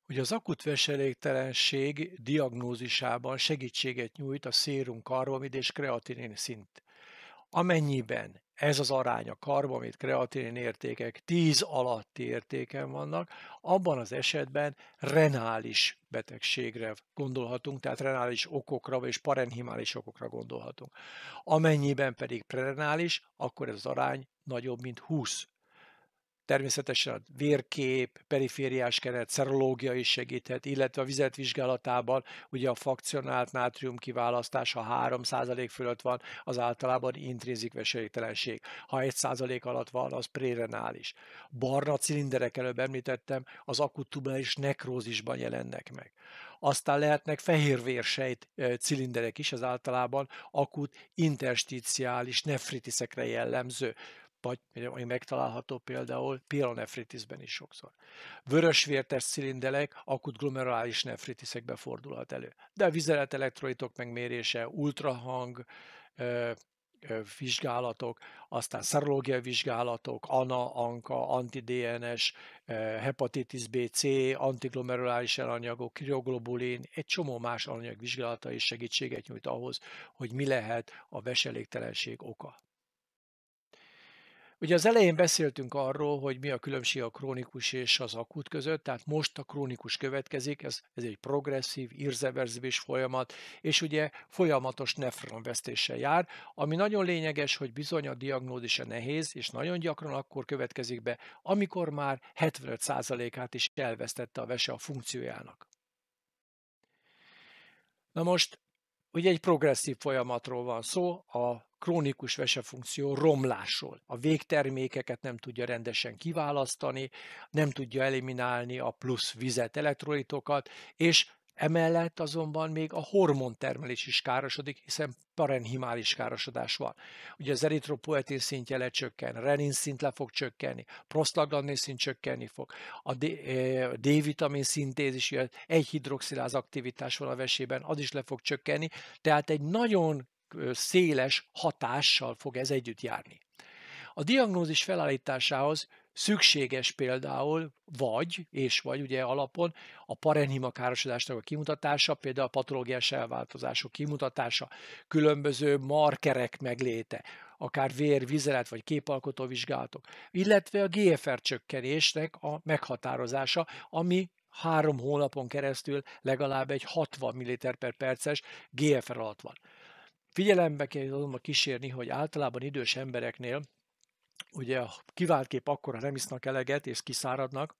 Ugye az akut veselégtelenség diagnózisában segítséget nyújt a szérum karbamid és kreatinin szint. Amennyiben ez az arány a karbamid kreatinin értékek 10 alatti értéken vannak, abban az esetben renális betegségre gondolhatunk, tehát renális okokra és parenhimális okokra gondolhatunk. Amennyiben pedig prerenális, akkor ez az arány nagyobb, mint 20 Természetesen a vérkép, perifériás keret, szerológia is segíthet, illetve a vizet vizsgálatában ugye a fakcionált nátrium kiválasztása 3% fölött van, az általában intrinzik veseléktelenség. Ha 1% alatt van, az prérenális. Barna cilinderek előbb említettem, az akut tuberális nekrózisban jelennek meg. Aztán lehetnek fehérvérsejt cilinderek is, az általában akut intersticiális nefritiszekre jellemző vagy ami megtalálható például pielonefritisben is sokszor. Vörösvértes szilindelek akut glomerulális nefritiszekbe fordulhat elő. De a vizelet elektrolitok megmérése, ultrahang, vizsgálatok, aztán szarológiai vizsgálatok, ANA, ANKA, anti-DNS, hepatitis BC, antiglomerulális elanyagok, krioglobulin, egy csomó más alanyag vizsgálata is segítséget nyújt ahhoz, hogy mi lehet a veselégtelenség oka. Ugye az elején beszéltünk arról, hogy mi a különbség a krónikus és az akut között, tehát most a krónikus következik, ez, ez egy progresszív, irreverzibilis folyamat, és ugye folyamatos nefronvesztéssel jár, ami nagyon lényeges, hogy bizony a diagnózisa nehéz, és nagyon gyakran akkor következik be, amikor már 75%-át is elvesztette a vese a funkciójának. Na most Ugye egy progresszív folyamatról van szó, a krónikus vesefunkció romlásról. A végtermékeket nem tudja rendesen kiválasztani, nem tudja eliminálni a plusz vizet, elektrolitokat, és Emellett azonban még a hormontermelés is károsodik, hiszen parenhimális károsodás van. Ugye az eritropoetin szintje lecsökken, renin szint le fog csökkenni, prostaglandin szint csökkenni fog, a eh, D-vitamin szintézis, egy hidroxiláz aktivitás van a vesében, az is le fog csökkenni, tehát egy nagyon széles hatással fog ez együtt járni. A diagnózis felállításához szükséges például, vagy, és vagy ugye alapon a parenhima károsodásnak a kimutatása, például a patológiás elváltozások kimutatása, különböző markerek megléte, akár vér, vizelet vagy képalkotó vizsgálatok, illetve a GFR csökkenésnek a meghatározása, ami három hónapon keresztül legalább egy 60 ml per perces GFR alatt van. Figyelembe kell azonban kísérni, hogy általában idős embereknél ugye kép akkor, ha nem isznak eleget és kiszáradnak,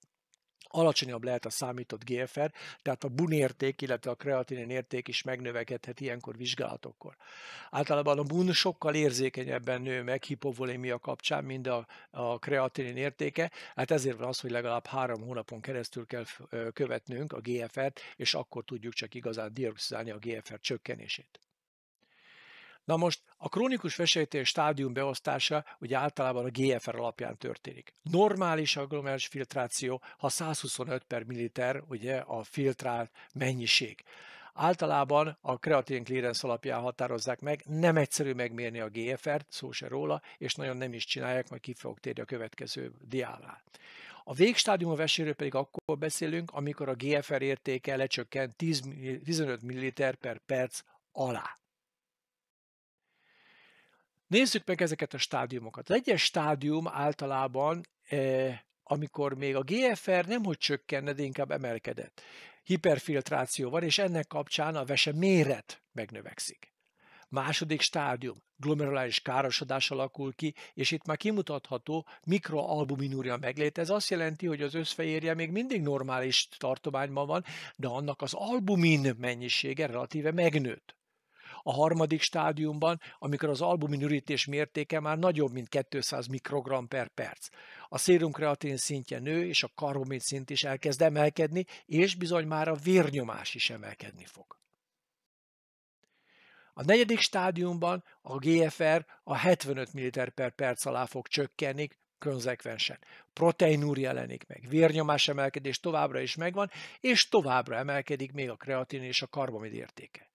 alacsonyabb lehet a számított GFR, tehát a bun érték, illetve a kreatinin érték is megnövekedhet ilyenkor vizsgálatokkor. Általában a bun sokkal érzékenyebben nő meg hipovolémia kapcsán, mint a, a kreatinin értéke, hát ezért van az, hogy legalább három hónapon keresztül kell követnünk a GFR-t, és akkor tudjuk csak igazán diagnosztizálni a GFR csökkenését. Na most a krónikus vesejtés stádium beosztása ugye általában a GFR alapján történik. Normális a glomeruláris filtráció, ha 125 per milliliter ugye a filtrált mennyiség. Általában a kreatin clearance alapján határozzák meg, nem egyszerű megmérni a GFR-t, szó se róla, és nagyon nem is csinálják, majd ki fogok térni a következő diánál. A végstádium vesérőről pedig akkor beszélünk, amikor a GFR értéke lecsökkent 10, 15 ml per perc alá. Nézzük meg ezeket a stádiumokat. Az egyes stádium általában, eh, amikor még a GFR nem hogy csökkenne, de inkább emelkedett. Hiperfiltráció van, és ennek kapcsán a vese méret megnövekszik. Második stádium, glomerulális károsodás alakul ki, és itt már kimutatható mikroalbuminúria meglét. Ez azt jelenti, hogy az összfehérje még mindig normális tartományban van, de annak az albumin mennyisége relatíve megnőtt a harmadik stádiumban, amikor az albumin ürítés mértéke már nagyobb, mint 200 mikrogram per perc. A szérumkreatin szintje nő, és a karbomin szint is elkezd emelkedni, és bizony már a vérnyomás is emelkedni fog. A negyedik stádiumban a GFR a 75 ml per perc alá fog csökkenni, konzekvensen. Proteinúr jelenik meg, vérnyomás emelkedés továbbra is megvan, és továbbra emelkedik még a kreatin és a karbamid értéke.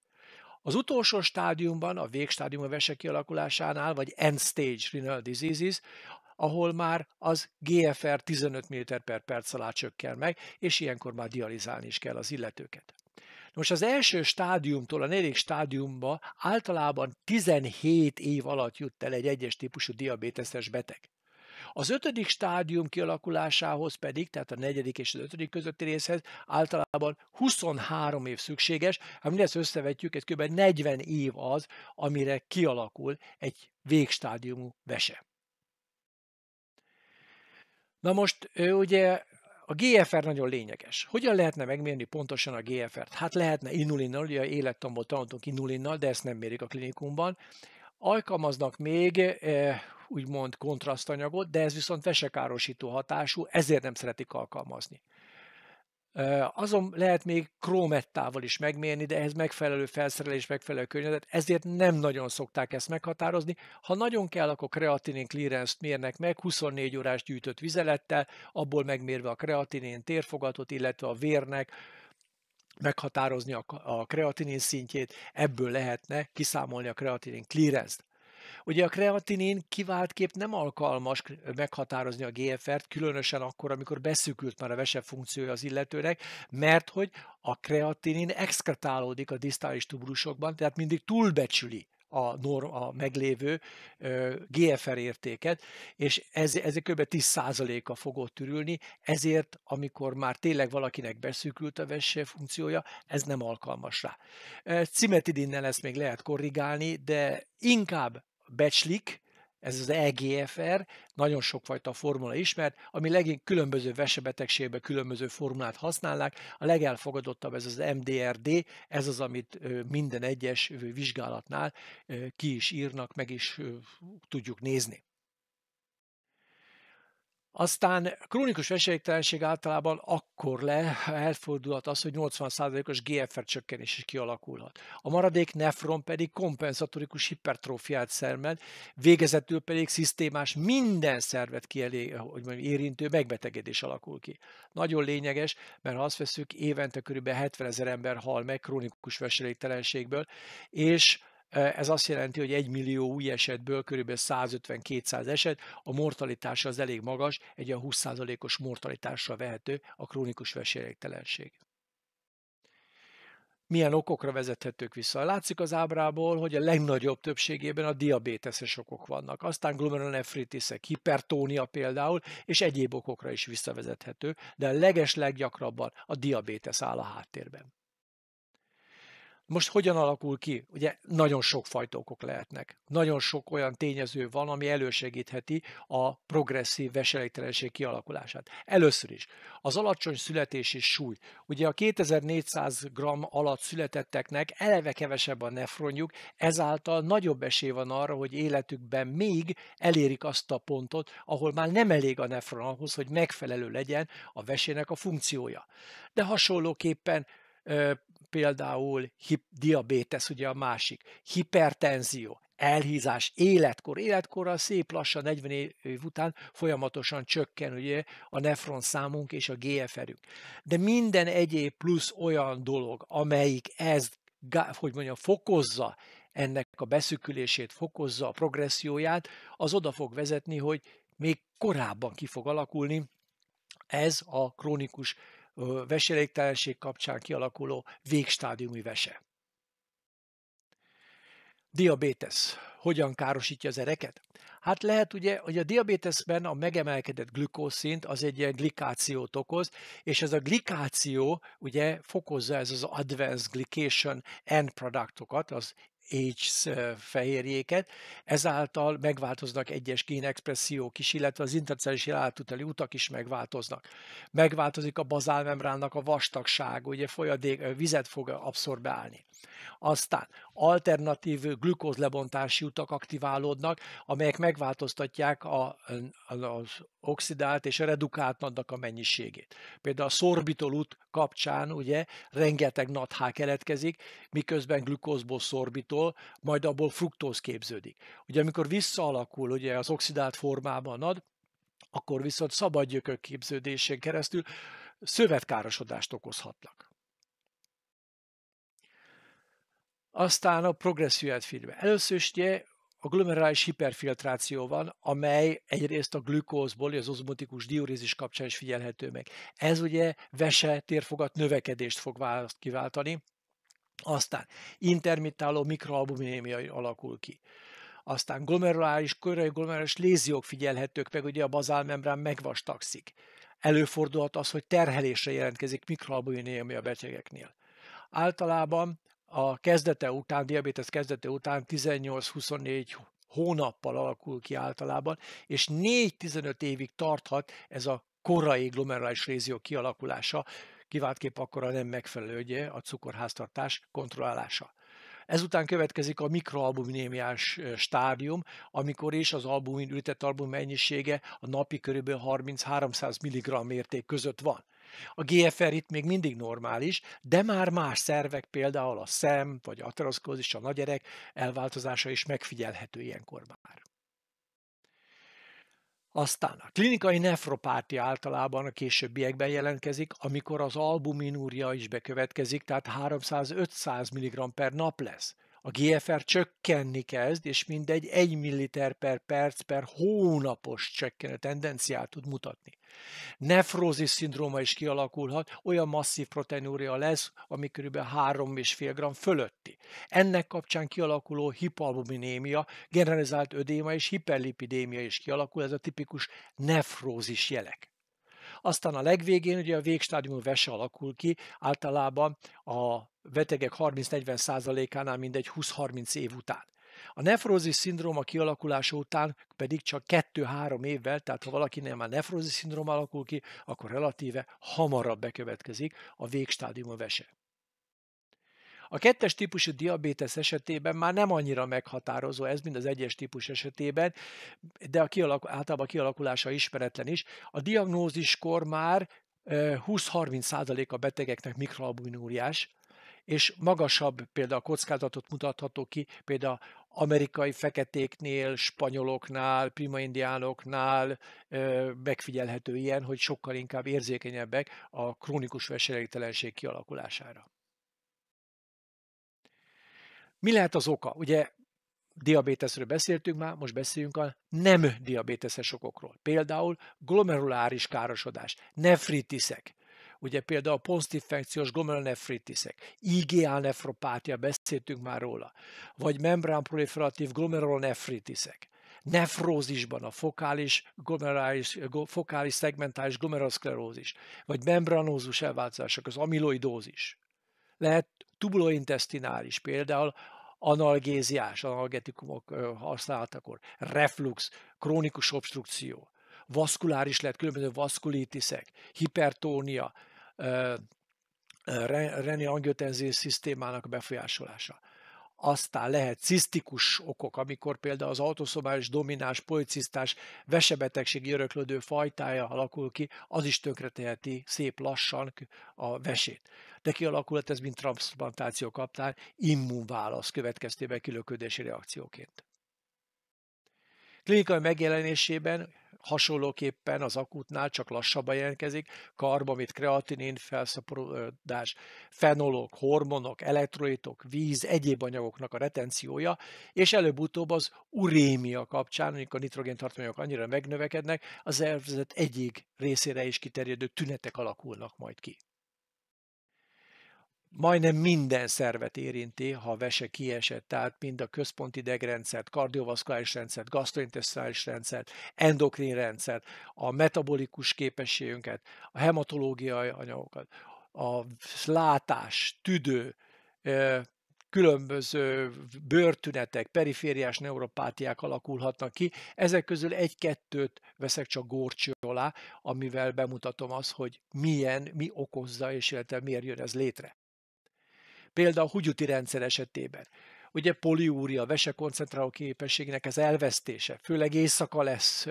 Az utolsó stádiumban, a végstádium a vese kialakulásánál, vagy end stage renal diseases, ahol már az GFR 15 ml per perc alá csökken meg, és ilyenkor már dializálni is kell az illetőket. Most az első stádiumtól a negyedik stádiumba általában 17 év alatt jut el egy egyes típusú diabéteses beteg. Az ötödik stádium kialakulásához pedig, tehát a negyedik és az ötödik közötti részhez általában 23 év szükséges, ha mindezt összevetjük, ez kb. 40 év az, amire kialakul egy végstádiumú vese. Na most ugye a GFR nagyon lényeges. Hogyan lehetne megmérni pontosan a GFR-t? Hát lehetne inulinnal, ugye élettomból tanultunk inulinnal, de ezt nem mérik a klinikumban. Alkalmaznak még úgymond kontrasztanyagot, de ez viszont vesekárosító hatású, ezért nem szeretik alkalmazni. Azon lehet még krómettával is megmérni, de ehhez megfelelő felszerelés, megfelelő környezet, ezért nem nagyon szokták ezt meghatározni. Ha nagyon kell, akkor kreatinin clearance-t mérnek meg 24 órás gyűjtött vizelettel, abból megmérve a kreatinin térfogatot, illetve a vérnek, meghatározni a kreatinin szintjét, ebből lehetne kiszámolni a kreatinin clearance-t. Ugye a kreatinin kivált kép nem alkalmas meghatározni a GFR-t, különösen akkor, amikor beszűkült már a vese funkciója az illetőnek, mert hogy a kreatinin exkretálódik a disztális tubulusokban, tehát mindig túlbecsüli a, norm, a meglévő GFR értéket, és ez, ez kb. 10%-a fogott ürülni, ezért amikor már tényleg valakinek beszűkült a vesse funkciója, ez nem alkalmas rá. Cimetidinnel ezt még lehet korrigálni, de inkább becslik, ez az EGFR, nagyon sokfajta formula ismert, ami legint különböző vesebetegségben különböző formulát használnak. A legelfogadottabb ez az MDRD, ez az, amit minden egyes vizsgálatnál ki is írnak, meg is tudjuk nézni. Aztán krónikus veselégtelenség általában akkor le elfordulhat az, hogy 80%-os GFR csökkenés is kialakulhat. A maradék nefron pedig kompenzatorikus hipertrófiát szermel, végezetül pedig szisztémás minden szervet kielé, hogy mondjam, érintő megbetegedés alakul ki. Nagyon lényeges, mert ha azt veszük, évente kb. 70 ezer ember hal meg krónikus veselégtelenségből, és ez azt jelenti, hogy 1 millió új esetből kb. 150-200 eset, a mortalitása az elég magas, egy a 20%-os mortalitásra vehető a krónikus vesélyegtelenség milyen okokra vezethetők vissza. Látszik az ábrából, hogy a legnagyobb többségében a diabéteses okok vannak. Aztán glomerulonefritiszek, hipertónia például, és egyéb okokra is visszavezethető, de a leges leggyakrabban a diabétesz áll a háttérben. Most hogyan alakul ki? Ugye nagyon sok fajtókok lehetnek. Nagyon sok olyan tényező van, ami elősegítheti a progresszív veselégtelenség kialakulását. Először is, az alacsony születési súly. Ugye a 2400 g alatt születetteknek eleve kevesebb a nefronjuk, ezáltal nagyobb esély van arra, hogy életükben még elérik azt a pontot, ahol már nem elég a nefron ahhoz, hogy megfelelő legyen a vesének a funkciója. De hasonlóképpen például hip, diabétesz, ugye a másik, hipertenzió, elhízás életkor. Életkor a szép lassan 40 év után folyamatosan csökken ugye a nefron számunk és a GFR-ünk. De minden egyéb plusz olyan dolog, amelyik ez, hogy mondjam, fokozza ennek a beszükülését, fokozza a progresszióját, az oda fog vezetni, hogy még korábban ki fog alakulni ez a krónikus veselégtelenség kapcsán kialakuló végstádiumi vese. Diabétesz. Hogyan károsítja az ereket? Hát lehet ugye, hogy a diabéteszben a megemelkedett glükószint az egy ilyen glikációt okoz, és ez a glikáció ugye fokozza ez az advanced glycation end productokat, az H fehérjéket, ezáltal megváltoznak egyes génexpressziók is, illetve az intercelluláris átuteli utak is megváltoznak. Megváltozik a bazálmembránnak a vastagság, ugye folyadék, vizet fog abszorbálni. Aztán alternatív glükózlebontási utak aktiválódnak, amelyek megváltoztatják a, az oxidált és a redukált nadnak a mennyiségét. Például a szorbitol út kapcsán ugye rengeteg NADH keletkezik, miközben glükózból szorbitol, majd abból fruktóz képződik. Ugye amikor visszaalakul ugye az oxidált formában a NAD, akkor viszont gyökök képződésén keresztül szövetkárosodást okozhatnak. Aztán a progresszív figyelme. Először is ugye a glomerális hiperfiltráció van, amely egyrészt a glükózból, az ozmotikus diurézis kapcsán is figyelhető meg. Ez ugye vese térfogat növekedést fog kiváltani, aztán intermittáló mikroalbuminémia alakul ki. Aztán glomerulális, körai glomerulális léziók figyelhetők meg, ugye a bazálmembrán megvastagszik. Előfordulhat az, hogy terhelésre jelentkezik mikroalbuminémia betegeknél. Általában a kezdete után, diabetes kezdete után 18-24 hónappal alakul ki általában, és 4-15 évig tarthat ez a korai glomerulális lézió kialakulása, kiváltképp akkor a nem megfelelő ugye, a cukorháztartás kontrollálása. Ezután következik a mikroalbuminémiás stádium, amikor is az albumin, ültett album mennyisége a napi kb. 30-300 mg érték között van. A GFR itt még mindig normális, de már más szervek, például a szem vagy ateroszkózis, a nagyerek elváltozása is megfigyelhető ilyenkor már. Aztán a klinikai nefropátia általában a későbbiekben jelentkezik, amikor az albuminúria is bekövetkezik, tehát 300-500 mg per nap lesz a GFR csökkenni kezd, és mindegy 1 milliliter per perc per hónapos csökkenő tendenciát tud mutatni. Nefrózis szindróma is kialakulhat, olyan masszív proteinúria lesz, ami kb. 3,5 g fölötti. Ennek kapcsán kialakuló hipalbuminémia, generalizált ödéma és hiperlipidémia is kialakul, ez a tipikus nefrózis jelek. Aztán a legvégén ugye a végstádiumú vese alakul ki, általában a betegek 30-40%-ánál mindegy 20-30 év után. A nefrózis szindróma kialakulása után pedig csak 2-3 évvel, tehát ha valakinél már nefrózis szindróma alakul ki, akkor relatíve hamarabb bekövetkezik a végstádium vese. A kettes típusú diabétesz esetében már nem annyira meghatározó ez, mint az egyes típus esetében, de a kialak, általában a kialakulása ismeretlen is. A diagnóziskor már 20-30% a betegeknek mikroalbuminúriás, és magasabb például a kockázatot mutatható ki, például amerikai feketéknél, spanyoloknál, primaindiánoknál megfigyelhető ilyen, hogy sokkal inkább érzékenyebbek a krónikus veselégtelenség kialakulására. Mi lehet az oka? Ugye diabéteszről beszéltünk már, most beszéljünk a nem diabéteszes okokról. Például glomeruláris károsodás, nefritiszek, ugye például a ponsztinfekciós glomerulonefritiszek, IgA nefropátia, beszéltünk már róla, vagy membránproliferatív glomerulonefritiszek nefrózisban a fokális, glomerális, fokális szegmentális glomeroszklerózis, vagy membranózus elváltozások, az amiloidózis lehet tubulointestinális, például analgéziás, analgetikumok használatakor, reflux, krónikus obstrukció, vaszkuláris lehet, különböző vaszkulitiszek, hipertónia, reni angiotenzin szisztémának befolyásolása aztán lehet cisztikus okok, amikor például az autoszomális domináns, policisztás, vesebetegség öröklődő fajtája alakul ki, az is tönkreteheti szép lassan a vesét. De kialakulhat ez, mint transplantáció kaptán, immunválasz következtében kilöködési reakcióként. Klinikai megjelenésében hasonlóképpen az akutnál csak lassabban jelentkezik, karbamid, kreatinin, felszaporodás, fenolok, hormonok, elektrolitok, víz, egyéb anyagoknak a retenciója, és előbb-utóbb az urémia kapcsán, amikor a nitrogén tartományok annyira megnövekednek, az szervezet egyik részére is kiterjedő tünetek alakulnak majd ki majdnem minden szervet érinti, ha a vese kiesett, tehát mind a központi idegrendszert, kardiovaszkuláris rendszert, gastrointestinális rendszert, endokrin rendszert, a metabolikus képességünket, a hematológiai anyagokat, a látás, tüdő, különböző bőrtünetek, perifériás neuropátiák alakulhatnak ki. Ezek közül egy-kettőt veszek csak górcső alá, amivel bemutatom azt, hogy milyen, mi okozza, és illetve miért jön ez létre. Például a húgyuti rendszer esetében. Ugye poliúria, vesekoncentráló koncentráló képességnek ez elvesztése, főleg éjszaka lesz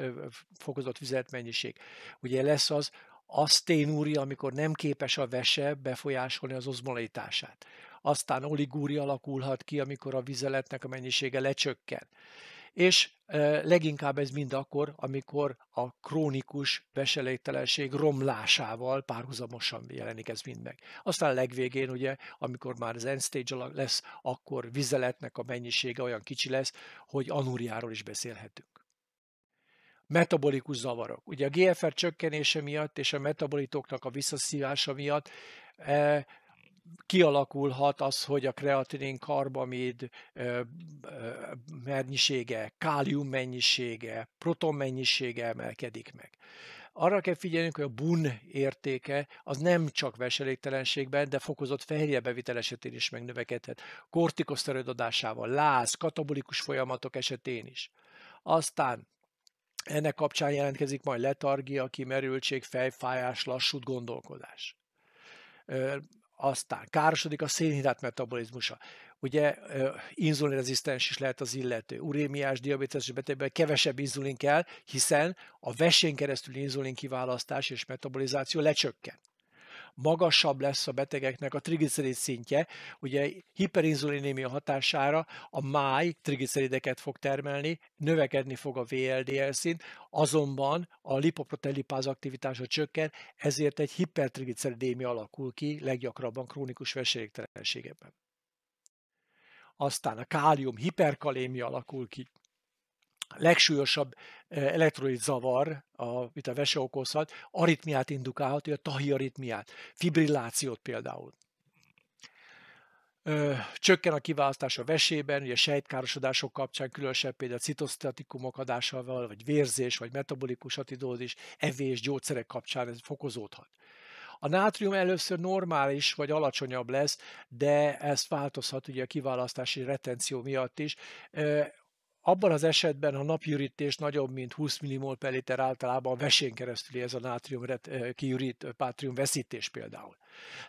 fokozott vizetmennyiség. Ugye lesz az aszténúria, amikor nem képes a vese befolyásolni az ozmolitását. Aztán oligúria alakulhat ki, amikor a vizeletnek a mennyisége lecsökken és leginkább ez mind akkor, amikor a krónikus veselégtelenség romlásával párhuzamosan jelenik ez mind meg. Aztán legvégén, ugye, amikor már az end stage lesz, akkor vizeletnek a mennyisége olyan kicsi lesz, hogy anúriáról is beszélhetünk. Metabolikus zavarok. Ugye a GFR csökkenése miatt és a metabolitoknak a visszaszívása miatt e, kialakulhat az, hogy a kreatinin karbamid mennyisége, kálium mennyisége, proton mennyisége emelkedik meg. Arra kell figyelnünk, hogy a bun értéke az nem csak veseléktelenségben, de fokozott fehérjebevitel esetén is megnövekedhet. Kortikoszteroid adásával, láz, katabolikus folyamatok esetén is. Aztán ennek kapcsán jelentkezik majd letargia, kimerültség, fejfájás, lassút gondolkodás aztán károsodik a szénhidrát metabolizmusa. Ugye inzulinrezisztens is lehet az illető. Urémiás, diabetes betegben kevesebb inzulin kell, hiszen a vesén keresztül inzulin kiválasztás és metabolizáció lecsökken magasabb lesz a betegeknek a triglicerid szintje, ugye hiperinzulinémia hatására a máj triglicerideket fog termelni, növekedni fog a VLDL szint, azonban a lipoprotein aktivitása csökken, ezért egy hipertrigliceridémia alakul ki leggyakrabban krónikus veselégtelenségekben. Aztán a kálium hiperkalémia alakul ki, legsúlyosabb elektrolit zavar, a, amit a vese okozhat, aritmiát indukálhat, a tahiaritmiát, fibrillációt például. Csökken a kiválasztás a vesében, ugye sejtkárosodások kapcsán, különösen például a citosztatikumok adásával, vagy vérzés, vagy metabolikus atidózis, evés, gyógyszerek kapcsán ez fokozódhat. A nátrium először normális vagy alacsonyabb lesz, de ezt változhat ugye a kiválasztási retenció miatt is abban az esetben, ha napjürítés nagyobb, mint 20 millimol per liter általában a vesén keresztül ez a nátrium kiürít, pátrium veszítés például.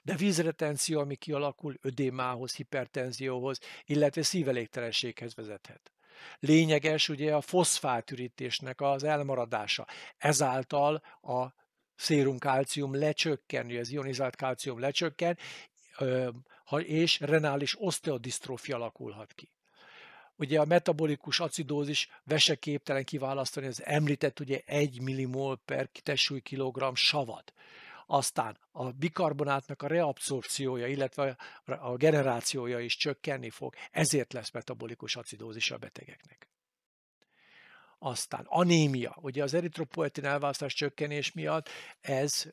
De vízretenció, ami kialakul, ödémához, hipertenzióhoz, illetve szívelégtelenséghez vezethet. Lényeges ugye a foszfátürítésnek az elmaradása. Ezáltal a szérum kálcium lecsökken, az ionizált kálcium lecsökken, és renális oszteodisztrófia alakulhat ki ugye a metabolikus acidózis veseképtelen kiválasztani az említett ugye 1 millimol per kitesúly kilogramm savat. Aztán a bikarbonátnak a reabszorpciója, illetve a generációja is csökkenni fog, ezért lesz metabolikus acidózis a betegeknek. Aztán anémia, ugye az eritropoetin elválasztás csökkenés miatt ez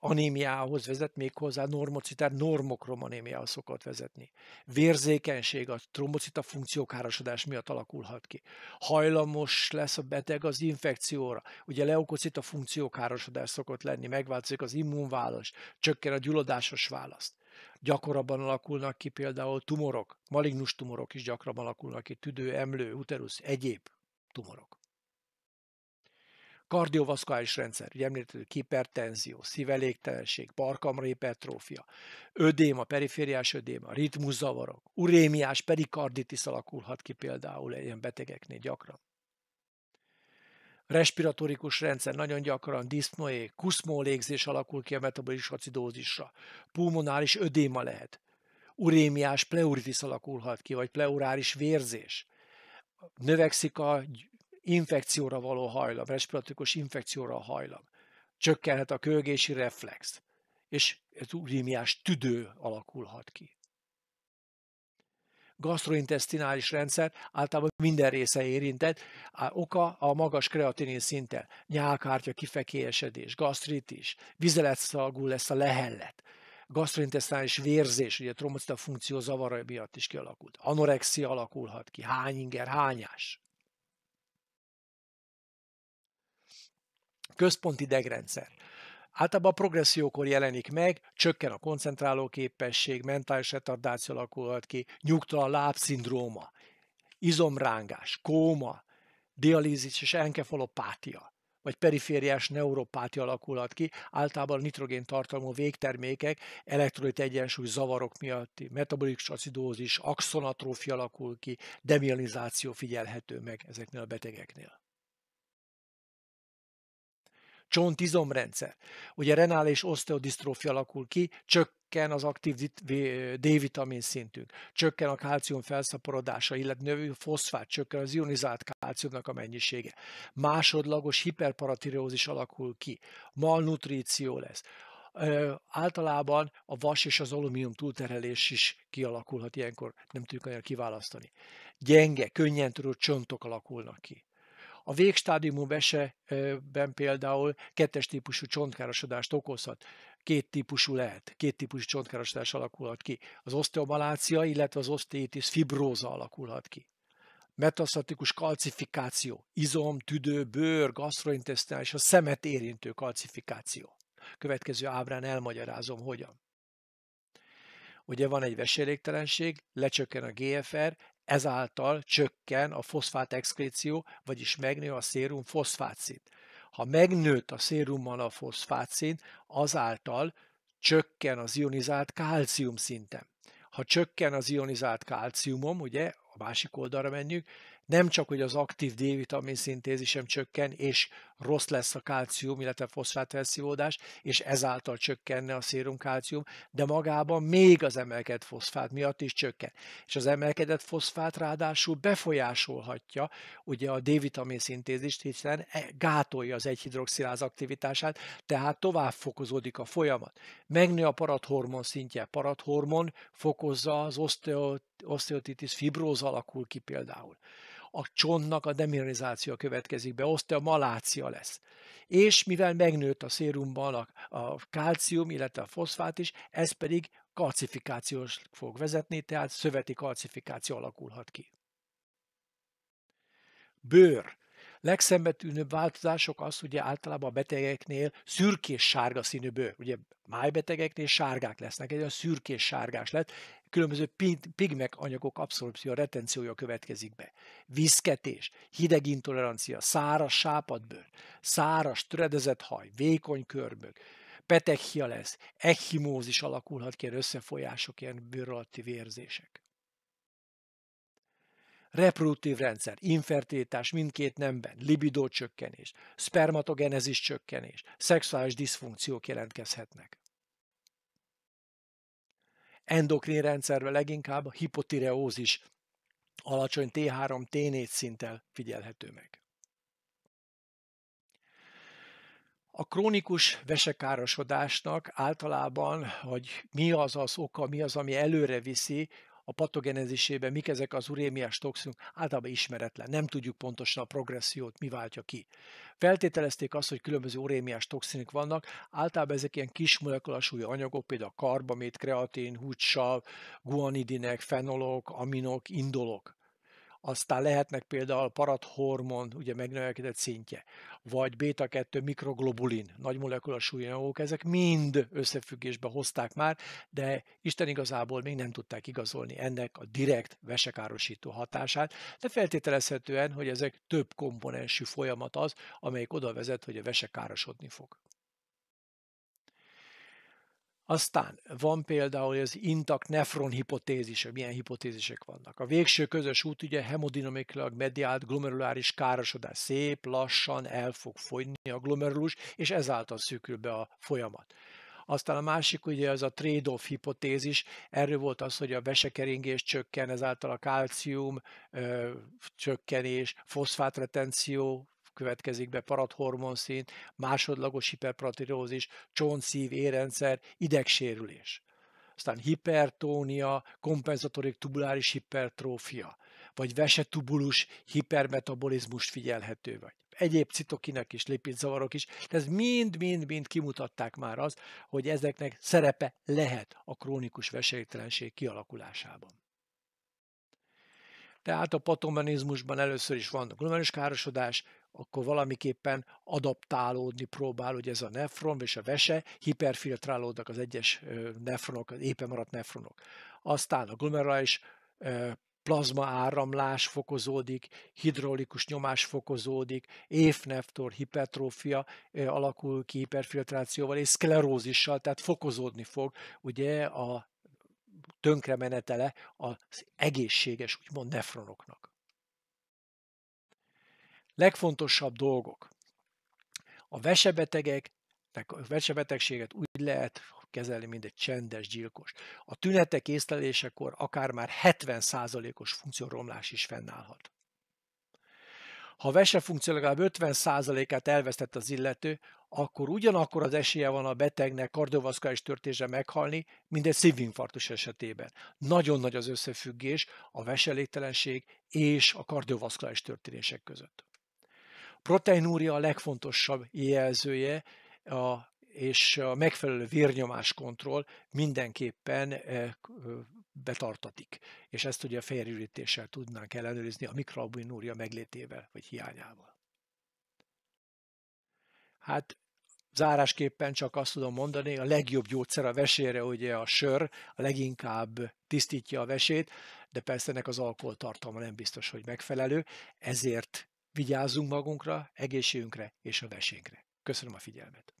anémiához vezet, méghozzá normocitár normokrom anémiához szokott vezetni. Vérzékenység a trombocita funkciókárosodás miatt alakulhat ki. Hajlamos lesz a beteg az infekcióra. Ugye leukocita funkciókárosodás szokott lenni, megváltozik az immunválasz, csökken a gyulladásos választ. Gyakorabban alakulnak ki például tumorok, malignus tumorok is gyakrabban alakulnak ki, tüdő, emlő, uterus, egyéb tumorok kardiovaszkuláris rendszer, ugye említettük, hipertenzió, szívelégtelenség, barkamra hipertrófia, ödéma, perifériás ödéma, ritmuszavarok, urémiás perikarditis alakulhat ki például ilyen betegeknél gyakran. Respiratorikus rendszer nagyon gyakran diszmoé, kuszmó légzés alakul ki a metabolis acidózisra, pulmonális ödéma lehet, urémiás pleuritis alakulhat ki, vagy pleurális vérzés, növekszik a infekcióra való hajlam, respiratikus infekcióra a hajlam. Csökkenhet a kölgési reflex, és ez urémiás tüdő alakulhat ki. Gastrointestinális rendszer általában minden része érintett, a oka a magas kreatinin szinten, nyálkártya kifekélyesedés, gastritis, vizeletszagú lesz a lehellet, gastrointestinális vérzés, ugye a trombocita funkció zavara miatt is kialakult. Anorexia alakulhat ki, hányinger, hányás. központi idegrendszer. Általában a progressziókor jelenik meg, csökken a koncentráló képesség, mentális retardáció alakulhat ki, nyugtalan lábszindróma, izomrángás, kóma, dialízis és enkefalopátia vagy perifériás neuropátia alakulhat ki, általában a nitrogén tartalmú végtermékek, elektrolit egyensúly zavarok miatti, metabolikus acidózis, axonatrófia alakul ki, demializáció figyelhető meg ezeknél a betegeknél csontizomrendszer. Ugye renális oszteodisztrófia alakul ki, csökken az aktív D-vitamin szintünk, csökken a kálcium felszaporodása, illetve növő foszfát, csökken az ionizált kalciumnak a mennyisége. Másodlagos hiperparatireózis alakul ki, malnutríció lesz. Ö, általában a vas és az alumínium túlterhelés is kialakulhat ilyenkor, nem tudjuk annyira kiválasztani. Gyenge, könnyen törő csontok alakulnak ki. A végstádiumú veseben például kettes típusú csontkárosodást okozhat. Két típusú lehet, két típusú csontkárosodás alakulhat ki. Az osteomalácia illetve az osteitis fibróza alakulhat ki. Metasztatikus kalcifikáció, izom, tüdő, bőr, gastrointestinális a szemet érintő kalcifikáció. Következő ábrán elmagyarázom, hogyan. Ugye van egy veselégtelenség, lecsökken a GFR, ezáltal csökken a foszfát exkréció, vagyis megnő a szérum foszfátszint. Ha megnőtt a szérummal a foszfátszint, azáltal csökken az ionizált kálcium szinten. Ha csökken az ionizált kálciumom, ugye, a másik oldalra menjünk, nem csak, hogy az aktív D-vitamin szintézisem csökken, és rossz lesz a kalcium, illetve foszfát elszívódás, és ezáltal csökkenne a szérum kalcium, de magában még az emelkedett foszfát miatt is csökken. És az emelkedett foszfát ráadásul befolyásolhatja ugye a D-vitamin szintézist, hiszen e gátolja az egyhidroxiláz aktivitását, tehát tovább fokozódik a folyamat. Megnő a parathormon szintje, parathormon fokozza az oszteotitis, fibróz alakul ki például a csontnak a demineralizáció következik be, malácia lesz. És mivel megnőtt a szérumban a, a kalcium, illetve a foszfát is, ez pedig kalcifikációs fog vezetni, tehát szöveti kalcifikáció alakulhat ki. Bőr. Legszembetűnőbb változások az hogy általában a betegeknél szürkés-sárga színű bőr. Ugye májbetegeknél sárgák lesznek, egy olyan szürkés-sárgás lett, különböző pigmek anyagok abszorpció, retenciója következik be. Viszketés, hidegintolerancia, száraz sápadbőr, száraz, töredezett haj, vékony körbök, petechia lesz, echimózis alakulhat ki, összefolyások, ilyen bőr alatti vérzések reproduktív rendszer, infertilitás mindkét nemben, libidó csökkenés, spermatogenezis csökkenés, szexuális diszfunkciók jelentkezhetnek endokrin rendszerben leginkább a hipotireózis alacsony T3-T4 szinttel figyelhető meg. A krónikus vesekárosodásnak általában, hogy mi az az oka, mi az, ami előre viszi, a patogenezisében, mik ezek az urémiás toxinok, általában ismeretlen. Nem tudjuk pontosan a progressziót, mi váltja ki. Feltételezték azt, hogy különböző urémiás toxinok vannak, általában ezek ilyen kis molekulasúlyú anyagok, például karbamét, kreatin, húcsav, guanidinek, fenolok, aminok, indolok aztán lehetnek például parathormon, ugye megnövekedett szintje, vagy beta-2 mikroglobulin, nagy molekulas súlyanyagok, ezek mind összefüggésbe hozták már, de Isten igazából még nem tudták igazolni ennek a direkt vesekárosító hatását, de feltételezhetően, hogy ezek több komponensű folyamat az, amelyik oda vezet, hogy a vesekárosodni fog. Aztán van például az intak nefron hipotézise, milyen hipotézisek vannak. A végső közös út ugye hemodinamikailag mediált glomeruláris károsodás szép, lassan el fog fogyni a glomerulus, és ezáltal szűkül be a folyamat. Aztán a másik ugye az a trade-off hipotézis, erről volt az, hogy a vesekeringés csökken, ezáltal a kalcium ö, csökkenés, foszfátretenció következik be, parathormonszint, másodlagos hiperpratirózis, csontszív, érrendszer, idegsérülés. Aztán hipertónia, kompenzatorik tubuláris hipertrófia, vagy vesetubulus hipermetabolizmust figyelhető vagy. Egyéb citokinek is, lipidzavarok is, de ez mind-mind-mind kimutatták már az, hogy ezeknek szerepe lehet a krónikus veselytelenség kialakulásában. Tehát a patomanizmusban először is van glomerulus károsodás, akkor valamiképpen adaptálódni próbál, hogy ez a nefron és a vese, hiperfiltrálódnak az egyes nefronok, az éppen maradt nefronok. Aztán a glomerulus plazma áramlás fokozódik, hidraulikus nyomás fokozódik, évneftor hipertrófia alakul ki hiperfiltrációval és szklerózissal, tehát fokozódni fog ugye a menetele az egészséges, úgymond nefronoknak. Legfontosabb dolgok. A vesebetegek, a vesebetegséget úgy lehet kezelni, mint egy csendes gyilkos. A tünetek észlelésekor akár már 70%-os funkcióromlás is fennállhat. Ha a vesefunkció legalább 50%-át elvesztett az illető, akkor ugyanakkor az esélye van a betegnek kardiovaszkális törtése meghalni, mint egy szívinfarktus esetében. Nagyon nagy az összefüggés a veselégtelenség és a kardiovaszkális történések között. Proteinúria a legfontosabb jelzője, a, és a megfelelő vérnyomáskontroll mindenképpen e, betartatik. És ezt ugye a fehérürítéssel tudnánk ellenőrizni a mikroalbuminúria meglétével vagy hiányával. Hát zárásképpen csak azt tudom mondani, a legjobb gyógyszer a vesére ugye a sör, a leginkább tisztítja a vesét, de persze ennek az alkoholtartalma nem biztos, hogy megfelelő, ezért vigyázzunk magunkra, egészségünkre és a vesénkre. Köszönöm a figyelmet!